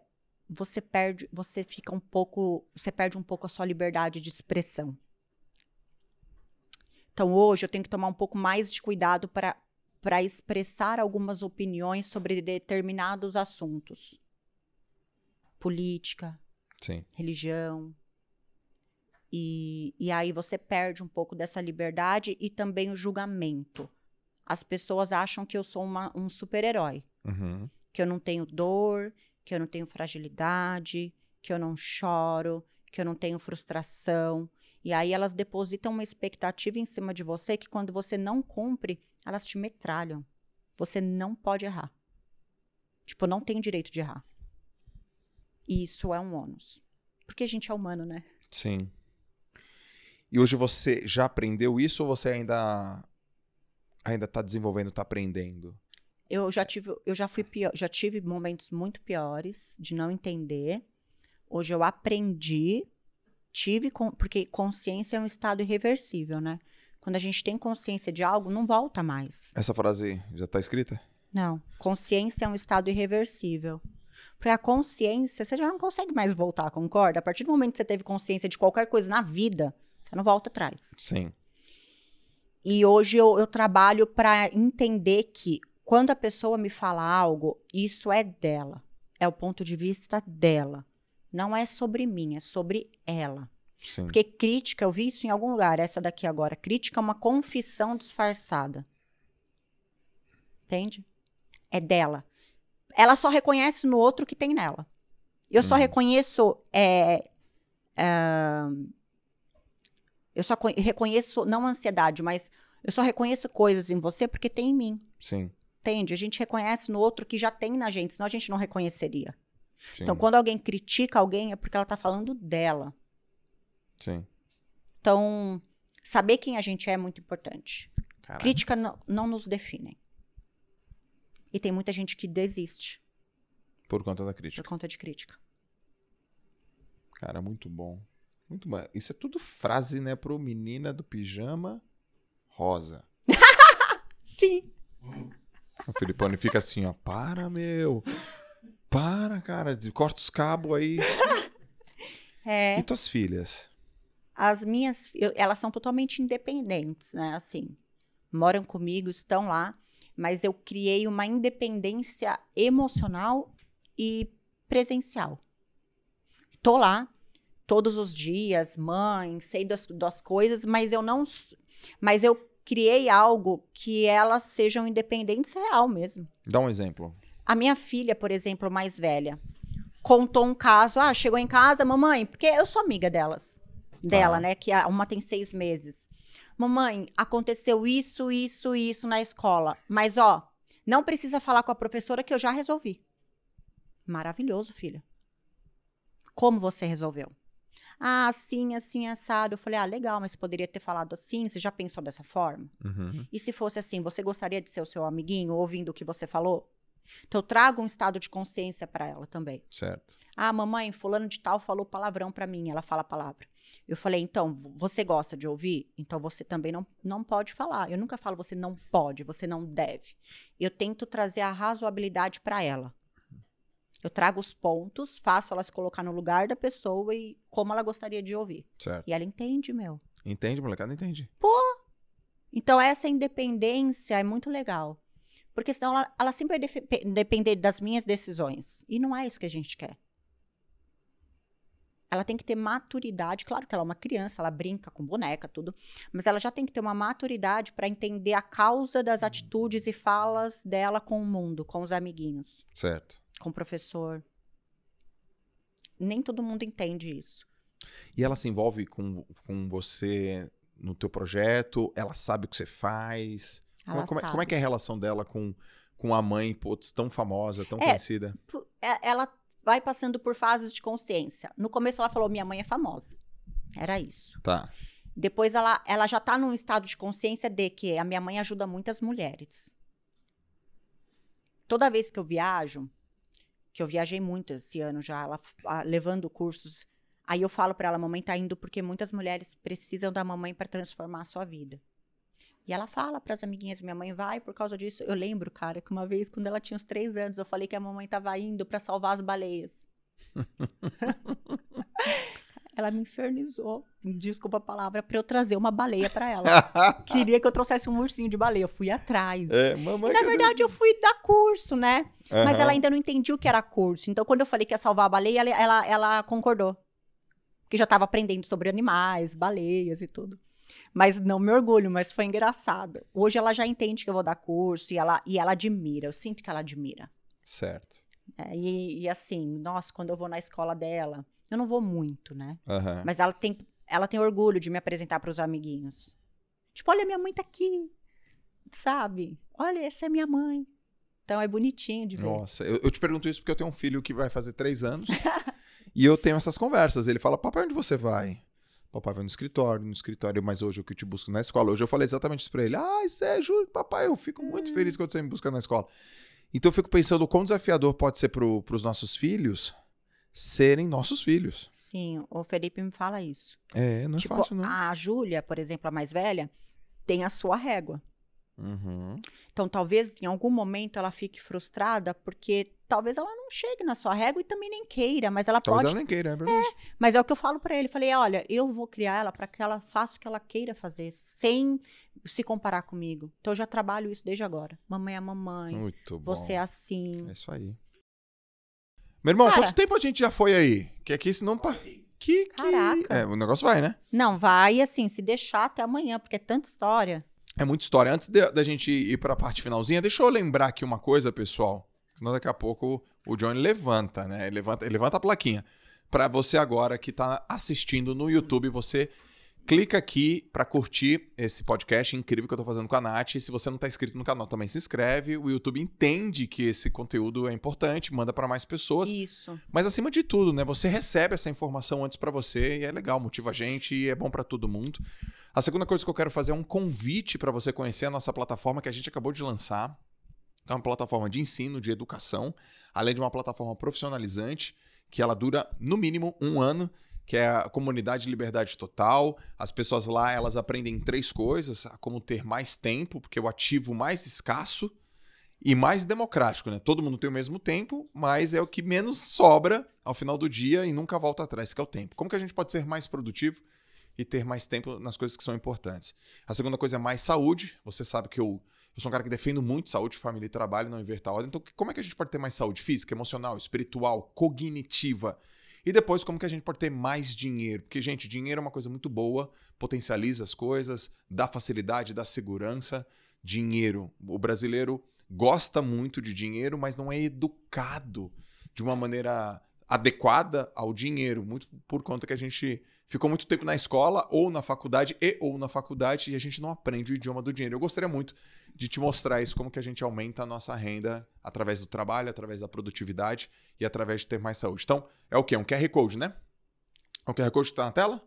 você perde, você fica um pouco, você perde um pouco a sua liberdade de expressão. Então hoje eu tenho que tomar um pouco mais de cuidado para para expressar algumas opiniões sobre determinados assuntos. Política, Sim. religião. E, e aí você perde um pouco dessa liberdade e também o julgamento. As pessoas acham que eu sou uma, um super-herói. Uhum. Que eu não tenho dor, que eu não tenho fragilidade, que eu não choro, que eu não tenho frustração. E aí elas depositam uma expectativa em cima de você que quando você não cumpre, elas te metralham. Você não pode errar. Tipo, não tem direito de errar. E isso é um ônus. Porque a gente é humano, né? Sim. E hoje você já aprendeu isso ou você ainda ainda tá desenvolvendo, tá aprendendo? Eu já tive, eu já fui pior, já tive momentos muito piores de não entender. Hoje eu aprendi, tive com, porque consciência é um estado irreversível, né? Quando a gente tem consciência de algo, não volta mais. Essa frase já está escrita? Não. Consciência é um estado irreversível. Porque a consciência, você já não consegue mais voltar, concorda? A partir do momento que você teve consciência de qualquer coisa na vida, você não volta atrás. Sim. E hoje eu, eu trabalho para entender que quando a pessoa me fala algo, isso é dela, é o ponto de vista dela. Não é sobre mim, é sobre ela. Sim. Porque crítica, eu vi isso em algum lugar, essa daqui agora. Crítica é uma confissão disfarçada. Entende? É dela. Ela só reconhece no outro que tem nela. Eu só uhum. reconheço. É, é, eu só reconheço, não ansiedade, mas eu só reconheço coisas em você porque tem em mim. Sim entende, a gente reconhece no outro que já tem na gente, senão a gente não reconheceria. Sim. Então, quando alguém critica alguém, é porque ela está falando dela. Sim. Então, saber quem a gente é é muito importante. Caramba. Crítica não, não nos define. E tem muita gente que desiste. Por conta da crítica. Por conta de crítica. Cara, muito bom. Muito bom. Isso é tudo frase, né, pro menina do pijama rosa. [laughs] Sim. Hum. O Filipone fica assim, ó. Para, meu. Para, cara. Corta os cabos aí. [laughs] É. E tuas filhas? As minhas, eu, elas são totalmente independentes, né? Assim, moram comigo, estão lá, mas eu criei uma independência emocional e presencial. Tô lá todos os dias, mãe, sei das, das coisas, mas eu não, mas eu criei algo que elas sejam independentes real mesmo. Dá um exemplo. A minha filha, por exemplo, mais velha, contou um caso. Ah, chegou em casa, mamãe, porque eu sou amiga delas. Tá. Dela, ah. né? Que uma tem seis meses. Mamãe, aconteceu isso, isso, isso na escola. Mas, ó, não precisa falar com a professora que eu já resolvi. Maravilhoso, filha. Como você resolveu? Ah, assim, assim, assado. Eu falei, ah, legal, mas você poderia ter falado assim, você já pensou dessa forma? Uhum. E se fosse assim, você gostaria de ser o seu amiguinho ouvindo o que você falou? Então, eu trago um estado de consciência para ela também. Certo. Ah, mamãe, fulano de tal falou palavrão para mim, ela fala a palavra. Eu falei, então, você gosta de ouvir? Então você também não, não pode falar. Eu nunca falo você não pode, você não deve. Eu tento trazer a razoabilidade para ela. Eu trago os pontos, faço ela se colocar no lugar da pessoa e como ela gostaria de ouvir. Certo. E ela entende, meu. Entende, molecada? Entende. Pô! Então, essa independência é muito legal. Porque senão ela, ela sempre vai depender das minhas decisões. E não é isso que a gente quer. Ela tem que ter maturidade. Claro que ela é uma criança, ela brinca com boneca, tudo. Mas ela já tem que ter uma maturidade para entender a causa das atitudes e falas dela com o mundo, com os amiguinhos. Certo com o professor. Nem todo mundo entende isso. E ela se envolve com, com você no teu projeto? Ela sabe o que você faz? Como, é, como, é, como, é que é a relação dela com, com a mãe, putz, tão famosa, tão é, conhecida? É, ela vai passando por fases de consciência. No começo ela falou, minha mãe é famosa. Era isso. Tá. Depois ela, ela já tá num estado de consciência de que a minha mãe ajuda muitas mulheres. Toda vez que eu viajo, que eu viajei muito esse ano já, ela a, levando cursos. Aí eu falo para ela, mamãe tá indo porque muitas mulheres precisam da mamãe para transformar a sua vida. E ela fala para as amiguinhas, minha mãe vai por causa disso. Eu lembro, cara, que uma vez quando ela tinha uns três anos, eu falei que a mamãe tava indo para salvar as baleias. [laughs] Ela me infernizou, desculpa a palavra, pra eu trazer uma baleia pra ela. [laughs] Queria que eu trouxesse um ursinho de baleia. Eu fui atrás. É, mamãe, e, na verdade, eu fui dar curso, né? Uhum. Mas ela ainda não entendia o que era curso. Então, quando eu falei que ia salvar a baleia, ela, ela, ela concordou. Porque já tava aprendendo sobre animais, baleias e tudo. Mas não me orgulho, mas foi engraçado. Hoje ela já entende que eu vou dar curso e ela, e ela admira. Eu sinto que ela admira. Certo. É, e, e, assim, nossa, quando eu vou na escola dela, eu não vou muito, né? Uhum. Mas ela tem, ela tem orgulho de me apresentar para os amiguinhos. Tipo, olha, minha mãe tá aqui. Sabe? Olha, essa é minha mãe. Então é bonitinho de ver. Nossa, eu, eu te pergunto isso porque eu tenho um filho que vai fazer três anos. [laughs] e eu tenho essas conversas. Ele fala: Papai, onde você vai? Papai vai no escritório, no escritório, mas hoje eu que te busco na escola. Hoje eu falei exatamente isso pra ele. ah isso é juro papai, eu fico muito é. feliz quando você me busca na escola. Então eu fico pensando o quão desafiador pode ser pro, pros nossos filhos serem nossos filhos. Sim, o Felipe me fala isso. É, não é tipo, é fácil, não. A Júlia, por exemplo, a mais velha, tem a sua régua. Uhum. Então, talvez em algum momento ela fique frustrada, porque talvez ela não chegue na sua régua e também nem queira, mas ela talvez pode. Ela nem queira, é verdade. É, mas é o que eu falo para ele. Falei, olha, eu vou criar ela para que ela faça o que ela queira fazer, sem se comparar comigo. Então, eu já trabalho isso desde agora. Mamãe é mamãe. Muito bom. Você é assim. É isso aí. Meu irmão, Cara. quanto tempo a gente já foi aí? Que aqui senão. Pa... Que, que... Caraca. É, o negócio vai, né? Não, vai assim, se deixar até amanhã, porque é tanta história. É muita história. Antes da gente ir para a parte finalzinha, deixa eu lembrar aqui uma coisa, pessoal. Senão daqui a pouco o Johnny levanta, né? Ele levanta, ele levanta a plaquinha. Para você agora que está assistindo no YouTube, você Clica aqui para curtir esse podcast é incrível que eu estou fazendo com a Nath. Se você não está inscrito no canal, também se inscreve. O YouTube entende que esse conteúdo é importante, manda para mais pessoas. Isso. Mas acima de tudo, né, você recebe essa informação antes para você e é legal, motiva a gente e é bom para todo mundo. A segunda coisa que eu quero fazer é um convite para você conhecer a nossa plataforma que a gente acabou de lançar. É uma plataforma de ensino, de educação, além de uma plataforma profissionalizante, que ela dura no mínimo um ano que é a comunidade de liberdade total. As pessoas lá, elas aprendem três coisas: como ter mais tempo, porque é o ativo mais escasso e mais democrático, né? Todo mundo tem o mesmo tempo, mas é o que menos sobra ao final do dia e nunca volta atrás, que é o tempo. Como que a gente pode ser mais produtivo e ter mais tempo nas coisas que são importantes? A segunda coisa é mais saúde. Você sabe que eu eu sou um cara que defendo muito saúde, família e trabalho, não inverter a ordem. Então, como é que a gente pode ter mais saúde física, emocional, espiritual, cognitiva? E depois, como que a gente pode ter mais dinheiro? Porque, gente, dinheiro é uma coisa muito boa, potencializa as coisas, dá facilidade, dá segurança. Dinheiro. O brasileiro gosta muito de dinheiro, mas não é educado de uma maneira adequada ao dinheiro, muito por conta que a gente ficou muito tempo na escola ou na faculdade e ou na faculdade e a gente não aprende o idioma do dinheiro. Eu gostaria muito de te mostrar isso, como que a gente aumenta a nossa renda através do trabalho, através da produtividade e através de ter mais saúde. Então, é o quê? Um QR Code, né? É um QR Code que está na tela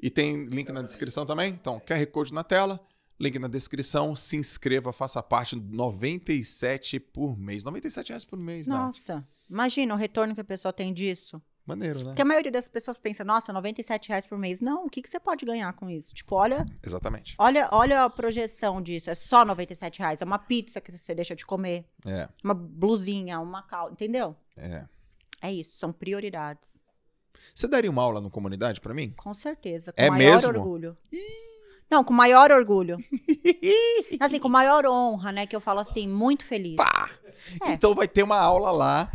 e tem link na descrição também. Então, QR Code na tela, link na descrição, se inscreva, faça parte, 97 por mês. 97 reais por mês, Nath. Né? Nossa, imagina o retorno que a pessoa tem disso. Maneiro, né? Porque a maioria das pessoas pensa, nossa, 97 reais por mês. Não, o que, que você pode ganhar com isso? Tipo, olha. Exatamente. Olha, olha a projeção disso. É só 97 reais. É uma pizza que você deixa de comer. É. Uma blusinha, uma calça. Entendeu? É. É isso, são prioridades. Você daria uma aula no comunidade para mim? Com certeza, com é maior mesmo? orgulho. Ih! Não, com maior orgulho. [laughs] assim, com maior honra, né? Que eu falo assim, muito feliz. Pá! É. Então vai ter uma aula lá,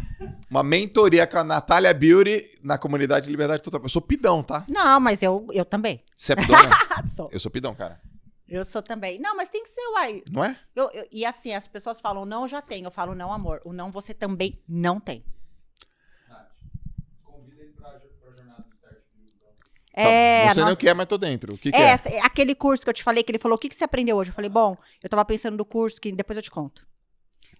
uma mentoria com a Natália Beauty na comunidade Liberdade Total. Eu sou pidão, tá? Não, mas eu, eu também. Você é pidão? Né? [laughs] sou. Eu sou pidão, cara. Eu sou também. Não, mas tem que ser, uai. Não é? Eu, eu, e assim, as pessoas falam, não, eu já tenho. Eu falo, não, amor. O não você também não tem. Tá é, não sei nem o que é, mas tô dentro. O que, que é, é? é, aquele curso que eu te falei, que ele falou, o que, que você aprendeu hoje? Eu falei, bom, eu tava pensando do curso, que depois eu te conto.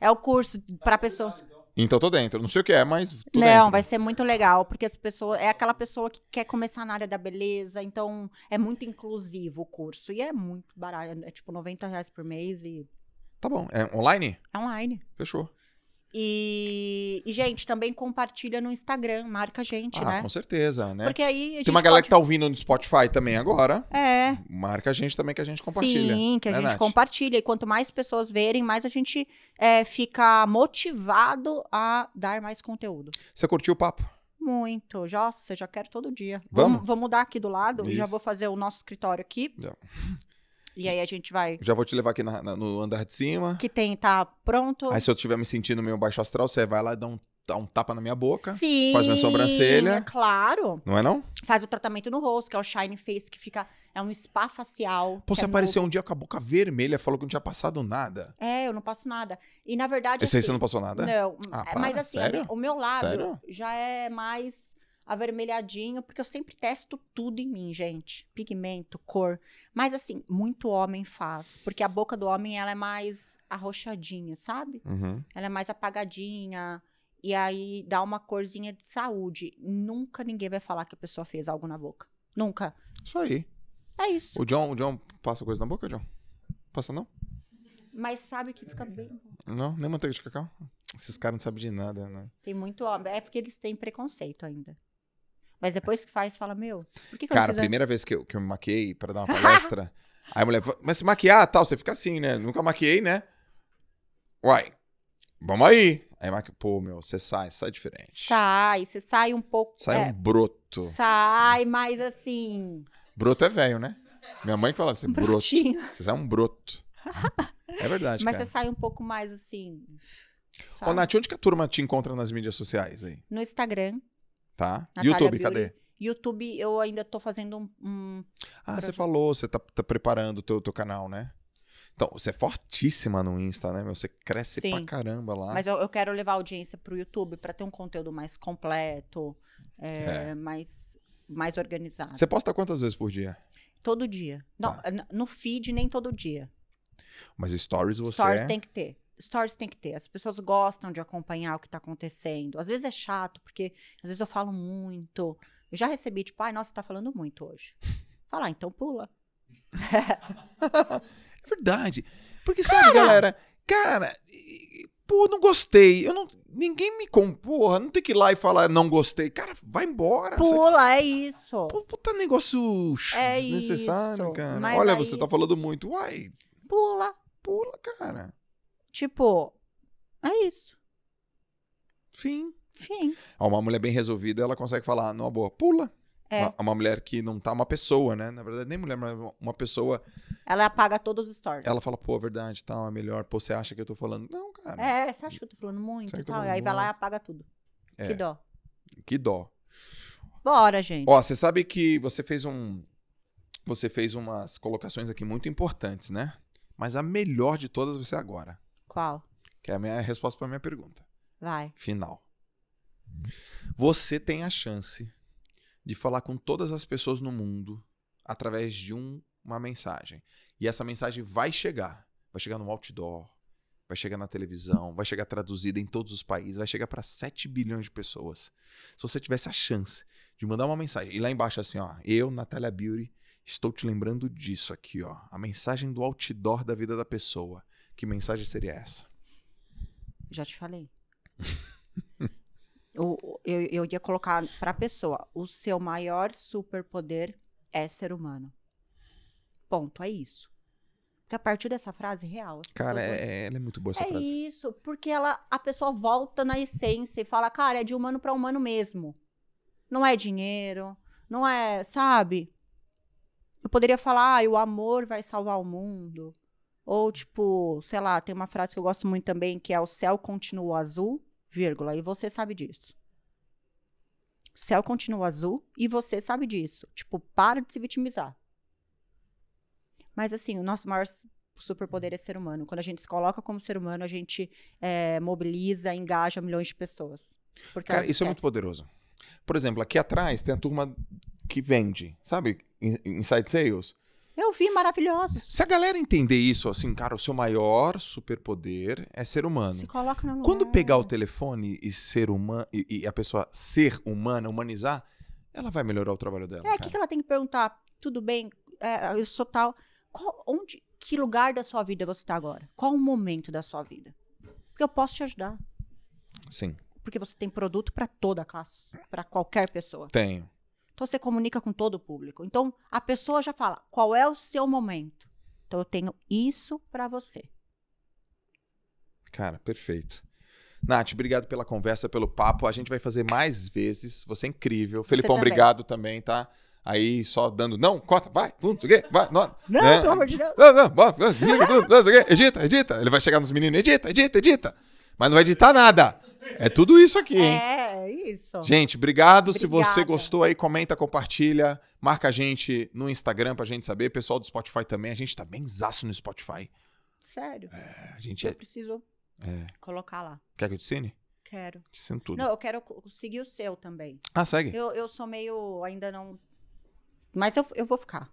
É o curso para pessoas... Então tô dentro. Não sei o que é, mas. não, dentro. vai ser muito legal, porque as pessoas. É aquela pessoa que quer começar na área da beleza, então é muito inclusivo o curso. E é muito barato. É, é tipo 90 reais por mês e. Tá bom. É online? É online. Fechou. E, e, gente, também compartilha no Instagram, marca a gente, ah, né? Com certeza, né? Porque aí Tem uma galera pode... que tá ouvindo no Spotify também agora. É. Marca a gente também que a gente compartilha. Sim, que a né, gente Nath? compartilha. E quanto mais pessoas verem, mais a gente é, fica motivado a dar mais conteúdo. Você curtiu o papo? Muito. Já, você já quero todo dia. Vamos? Vamos mudar aqui do lado. Isso. Já vou fazer o nosso escritório aqui. Não. E aí a gente vai. Já vou te levar aqui na, na, no andar de cima. Que tem, tá pronto. Aí se eu estiver me sentindo meio baixo astral, você vai lá e dá um, dá um tapa na minha boca. Sim. Faz minha sobrancelha. É claro. Não é não? Faz o tratamento no rosto, que é o Shine Face, que fica. É um spa facial. Pô, você é apareceu novo. um dia com a boca vermelha, falou que não tinha passado nada. É, eu não passo nada. E na verdade. Esse assim, aí você não passou nada? Não. Ah, é, mas assim, sério? o meu lábio sério? já é mais avermelhadinho, porque eu sempre testo tudo em mim, gente. Pigmento, cor. Mas assim, muito homem faz, porque a boca do homem ela é mais arrochadinha, sabe? Uhum. Ela é mais apagadinha. E aí dá uma corzinha de saúde. Nunca ninguém vai falar que a pessoa fez algo na boca. Nunca. Isso aí. É isso. O John, o John passa coisa na boca, John? Passa não? Mas sabe que fica bem. Não, nem manteiga de cacau. Esses caras não sabem de nada, né? Tem muito homem. É porque eles têm preconceito ainda. Mas depois que faz, fala, meu, por que, que Cara, eu a primeira antes? vez que eu, que eu me maquei para dar uma palestra, [laughs] aí a mulher mas se maquiar tal, você fica assim, né? Nunca maquiei, né? Uai, vamos aí. Aí maqui... pô, meu, você sai, sai diferente. Sai, você sai um pouco. Sai é, um broto. Sai, mas assim. Broto é velho, né? Minha mãe que falava assim, brotinho broto. Você sai um broto. é verdade. Mas cara. você sai um pouco mais assim. Sabe? Ô, Nath, onde que a turma te encontra nas mídias sociais aí? No Instagram, Tá? Natália YouTube, cadê? YouTube, eu ainda estou fazendo um. um ah, projeto. você falou, você está tá preparando o teu, teu canal, né? Então, você é fortíssima no Insta, né, meu? Você cresce Sim, pra caramba lá. Mas eu, eu, quero levar a audiência pro YouTube para ter um conteúdo mais completo, é, é. Mais, mais organizado. Você posta quantas vezes por dia? Todo dia. Não, tá. no feed nem todo dia. Mas stories você. Stories tem que ter stories tem que ter. As pessoas gostam de acompanhar o que está acontecendo. Às vezes é chato, porque às vezes eu falo muito. Eu já recebi, tipo, ai, nossa, você tá falando muito hoje. [laughs] Falar, ah, então pula. [laughs] é verdade. Porque, cara, sabe, galera, cara, pô, não gostei. Eu não, ninguém me comporra. não tem que ir lá e falar não gostei. Cara, vai embora. Pula, sabe? é isso. Pô, puta negócio é desnecessário, isso. cara. Mas Olha, aí... você tá falando muito. Uai. Pula. Pula, cara. Tipo, é isso. Fim. Fim. Uma mulher bem resolvida, ela consegue falar numa boa, pula. É. Uma, uma, mulher que não tá uma pessoa, né? Na verdade, nem mulher, mas uma pessoa. Ela apaga todos os stories. Ela fala, pô, é verdade, tal, tá, é melhor. Pô, você acha que eu tô falando? Não, cara. É, você acha que eu tô falando muito e tal. aí vai lá e apaga tudo. É. Que dó. Que dó. Bora, gente. Ó, você sabe que você fez um. Você fez umas colocações aqui muito importantes, né? Mas a melhor de todas vai ser agora. Qual? Que é a minha resposta para minha pergunta. Vai. Final. Você tem a chance de falar com todas as pessoas no mundo através de um, uma mensagem. E essa mensagem vai chegar. Vai chegar no outdoor, vai chegar na televisão, vai chegar traduzida em todos os países, vai chegar para 7 bilhões de pessoas. Se você tivesse a chance de mandar uma mensagem, e lá embaixo assim, ó, eu, Natália Beauty, estou te lembrando disso aqui, ó, a mensagem do outdoor da vida da pessoa que mensagem seria essa? Já te falei. eu, [laughs] eu, eu ia colocar para a pessoa: o seu maior superpoder é ser humano. Ponto, é isso. Porque a partir dessa frase real. cara, vão... É, é, ela é muito boa essa é frase. É isso, porque ela, a pessoa volta na essência e fala, cara, é de humano para humano mesmo. Não é dinheiro, não é, sabe? Eu poderia falar, ah, o amor vai salvar o mundo. Ou, tipo, sei lá, tem uma frase que eu gosto muito também, que é o céu continua azul, vírgula, e você sabe disso. O céu continua azul e você sabe disso. Tipo, para de se vitimizar. Mas, assim, o nosso maior superpoder é ser humano. Quando a gente se coloca como ser humano, a gente é, mobiliza, engaja milhões de pessoas. Cara, isso é muito poderoso. Por exemplo, aqui atrás tem a turma que vende, sabe? Inside Sales. Eu vi maravilhosos. Se a galera entender isso, assim, cara, o seu maior superpoder é ser humano. Se coloca no lugar. Quando pegar o telefone e ser humano e, e, a pessoa ser humana, humanizar, ela vai melhorar o trabalho dela. É, o que, que ela tem que perguntar? Tudo bem, é, eu sou tal. Qual, onde, que lugar da sua vida você está agora? Qual o momento da sua vida? Porque eu posso te ajudar. Sim. Porque você tem produto para toda a classe, para qualquer pessoa. Tenho. Então você comunica com todo o público. Então a pessoa já fala qual é o seu momento. Então eu tenho isso para você. Cara, perfeito. Nath, obrigado pela conversa, pelo papo. A gente vai fazer mais vezes. Você é incrível. Você Felipão, também. obrigado também, tá? Aí só dando, não, corta, vai, não sei vai, não. Não, né? pelo amor de Deus. Não, não, não, não, não, não, não, não, edita, edita. Ele vai chegar nos meninos, edita, edita, edita. Mas não vai editar nada. É tudo isso aqui, hein? É, é isso. Gente, obrigado. Obrigada. Se você gostou aí, comenta, compartilha. Marca a gente no Instagram pra gente saber. Pessoal do Spotify também. A gente tá bem zaço no Spotify. Sério? É, a gente Eu é... preciso é. colocar lá. Quer que eu te ensine? Quero. Ensino tudo. Não, eu quero seguir o seu também. Ah, segue. Eu, eu sou meio... Ainda não... Mas eu, eu vou ficar.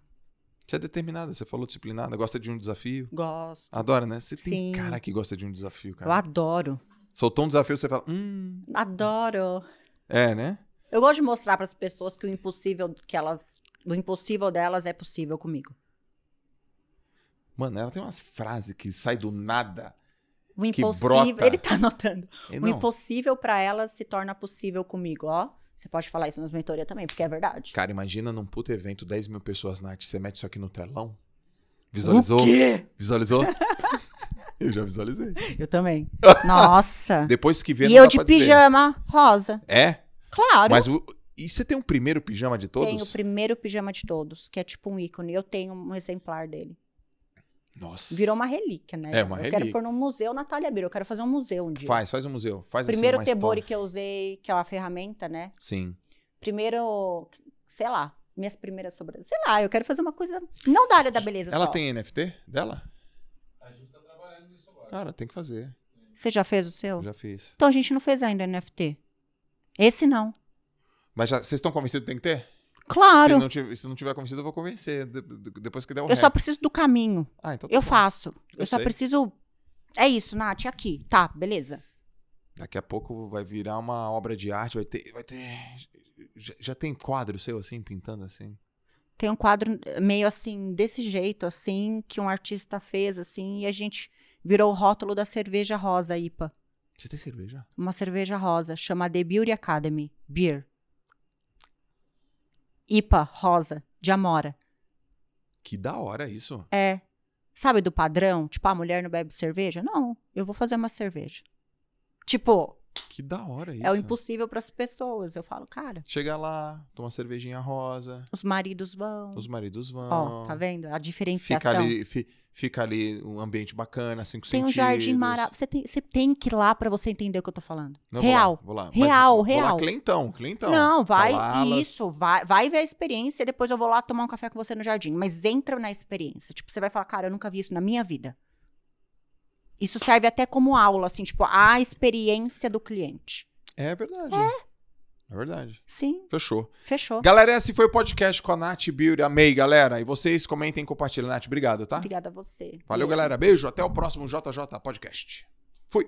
Você é determinada, você falou disciplinada, gosta de um desafio. Gosto. Adora, né? Você tem Sim. cara que gosta de um desafio, cara. Eu adoro. Soltou um desafio, você fala, hum. Adoro. É, né? Eu gosto de mostrar para as pessoas que o impossível que elas, o impossível delas é possível comigo. Mano, ela tem umas frases que sai do nada. O impossível, ele tá anotando. o impossível para elas se torna possível comigo, ó. Você pode falar isso nas mentorias também, porque é verdade. Cara, imagina num puto evento, 10 mil pessoas na arte, você mete isso aqui no telão. Visualizou? O quê? Visualizou? [laughs] Eu já visualizei. Eu também. [laughs] Nossa. Depois que vê, E eu de pijama rosa. É? Claro. Mas o... E você tem o um primeiro pijama de todos? Tenho o primeiro pijama de todos, que é tipo um ícone. Eu tenho um exemplar dele. Nossa. Virou uma relíquia, né? É, uma eu relíquia. quero pôr num museu Natália Bira. Eu quero fazer um museu um dia. Faz, faz um museu. Faz assim, Primeiro assim, tebori que eu usei, que é uma ferramenta, né? Sim. Primeiro, sei lá, minhas primeiras sobrancelhas. Sei lá, eu quero fazer uma coisa não da área da beleza Ela só. tem NFT dela? Cara, tem que fazer. Você já fez o seu? Já fiz. Então a gente não fez ainda NFT. Esse não. Mas já, vocês estão convencidos que tem que ter? Claro. Se não, tiver, se não tiver convencido, eu vou convencer. De, de, depois que der o Eu só preciso do caminho. Ah, então tá eu bom. faço. Eu, eu só preciso. É isso, Nath, aqui. Tá, beleza. Daqui a pouco vai virar uma obra de arte, vai ter. Vai ter... Já, já tem quadro seu, assim, pintando assim? Tem um quadro meio assim, desse jeito, assim, que um artista fez, assim, e a gente virou o rótulo da cerveja rosa IPA. Você tem cerveja? Uma cerveja rosa, chama The Beauty Academy Beer. IPA rosa, de amora. Que da hora isso. É. Sabe do padrão? Tipo, a ah, mulher não bebe cerveja? Não, eu vou fazer uma cerveja. Tipo, que da hora isso. É o impossível para as pessoas. Eu falo, cara. Chega lá, toma uma cervejinha rosa. Os maridos vão. Os maridos vão. Ó, tá vendo? A diferenciação. Fica ali, fi, fica ali um ambiente bacana, cinco tem sentidos. Tem um jardim maravilhoso. Você tem, você tem que ir lá para você entender o que eu tô falando. Não, real. Vou lá, vou lá. Real, Mas, real. Vou lá, Clentão, Clentão. Não, vai. Isso, vai, vai ver a experiência. Depois eu vou lá tomar um café com você no jardim. Mas entra na experiência. Tipo, você vai falar, cara, eu nunca vi isso na minha vida. Isso serve até como aula, assim, tipo, a experiência do cliente. É verdade. É. É verdade. Sim. Fechou. Fechou. Galera, esse foi o podcast com a Nath Beauty. Amei, galera. E vocês comentem e compartilhem. Nath, obrigado, tá? Obrigada a você. Valeu, galera. Beijo. Até o próximo JJ Podcast. Fui.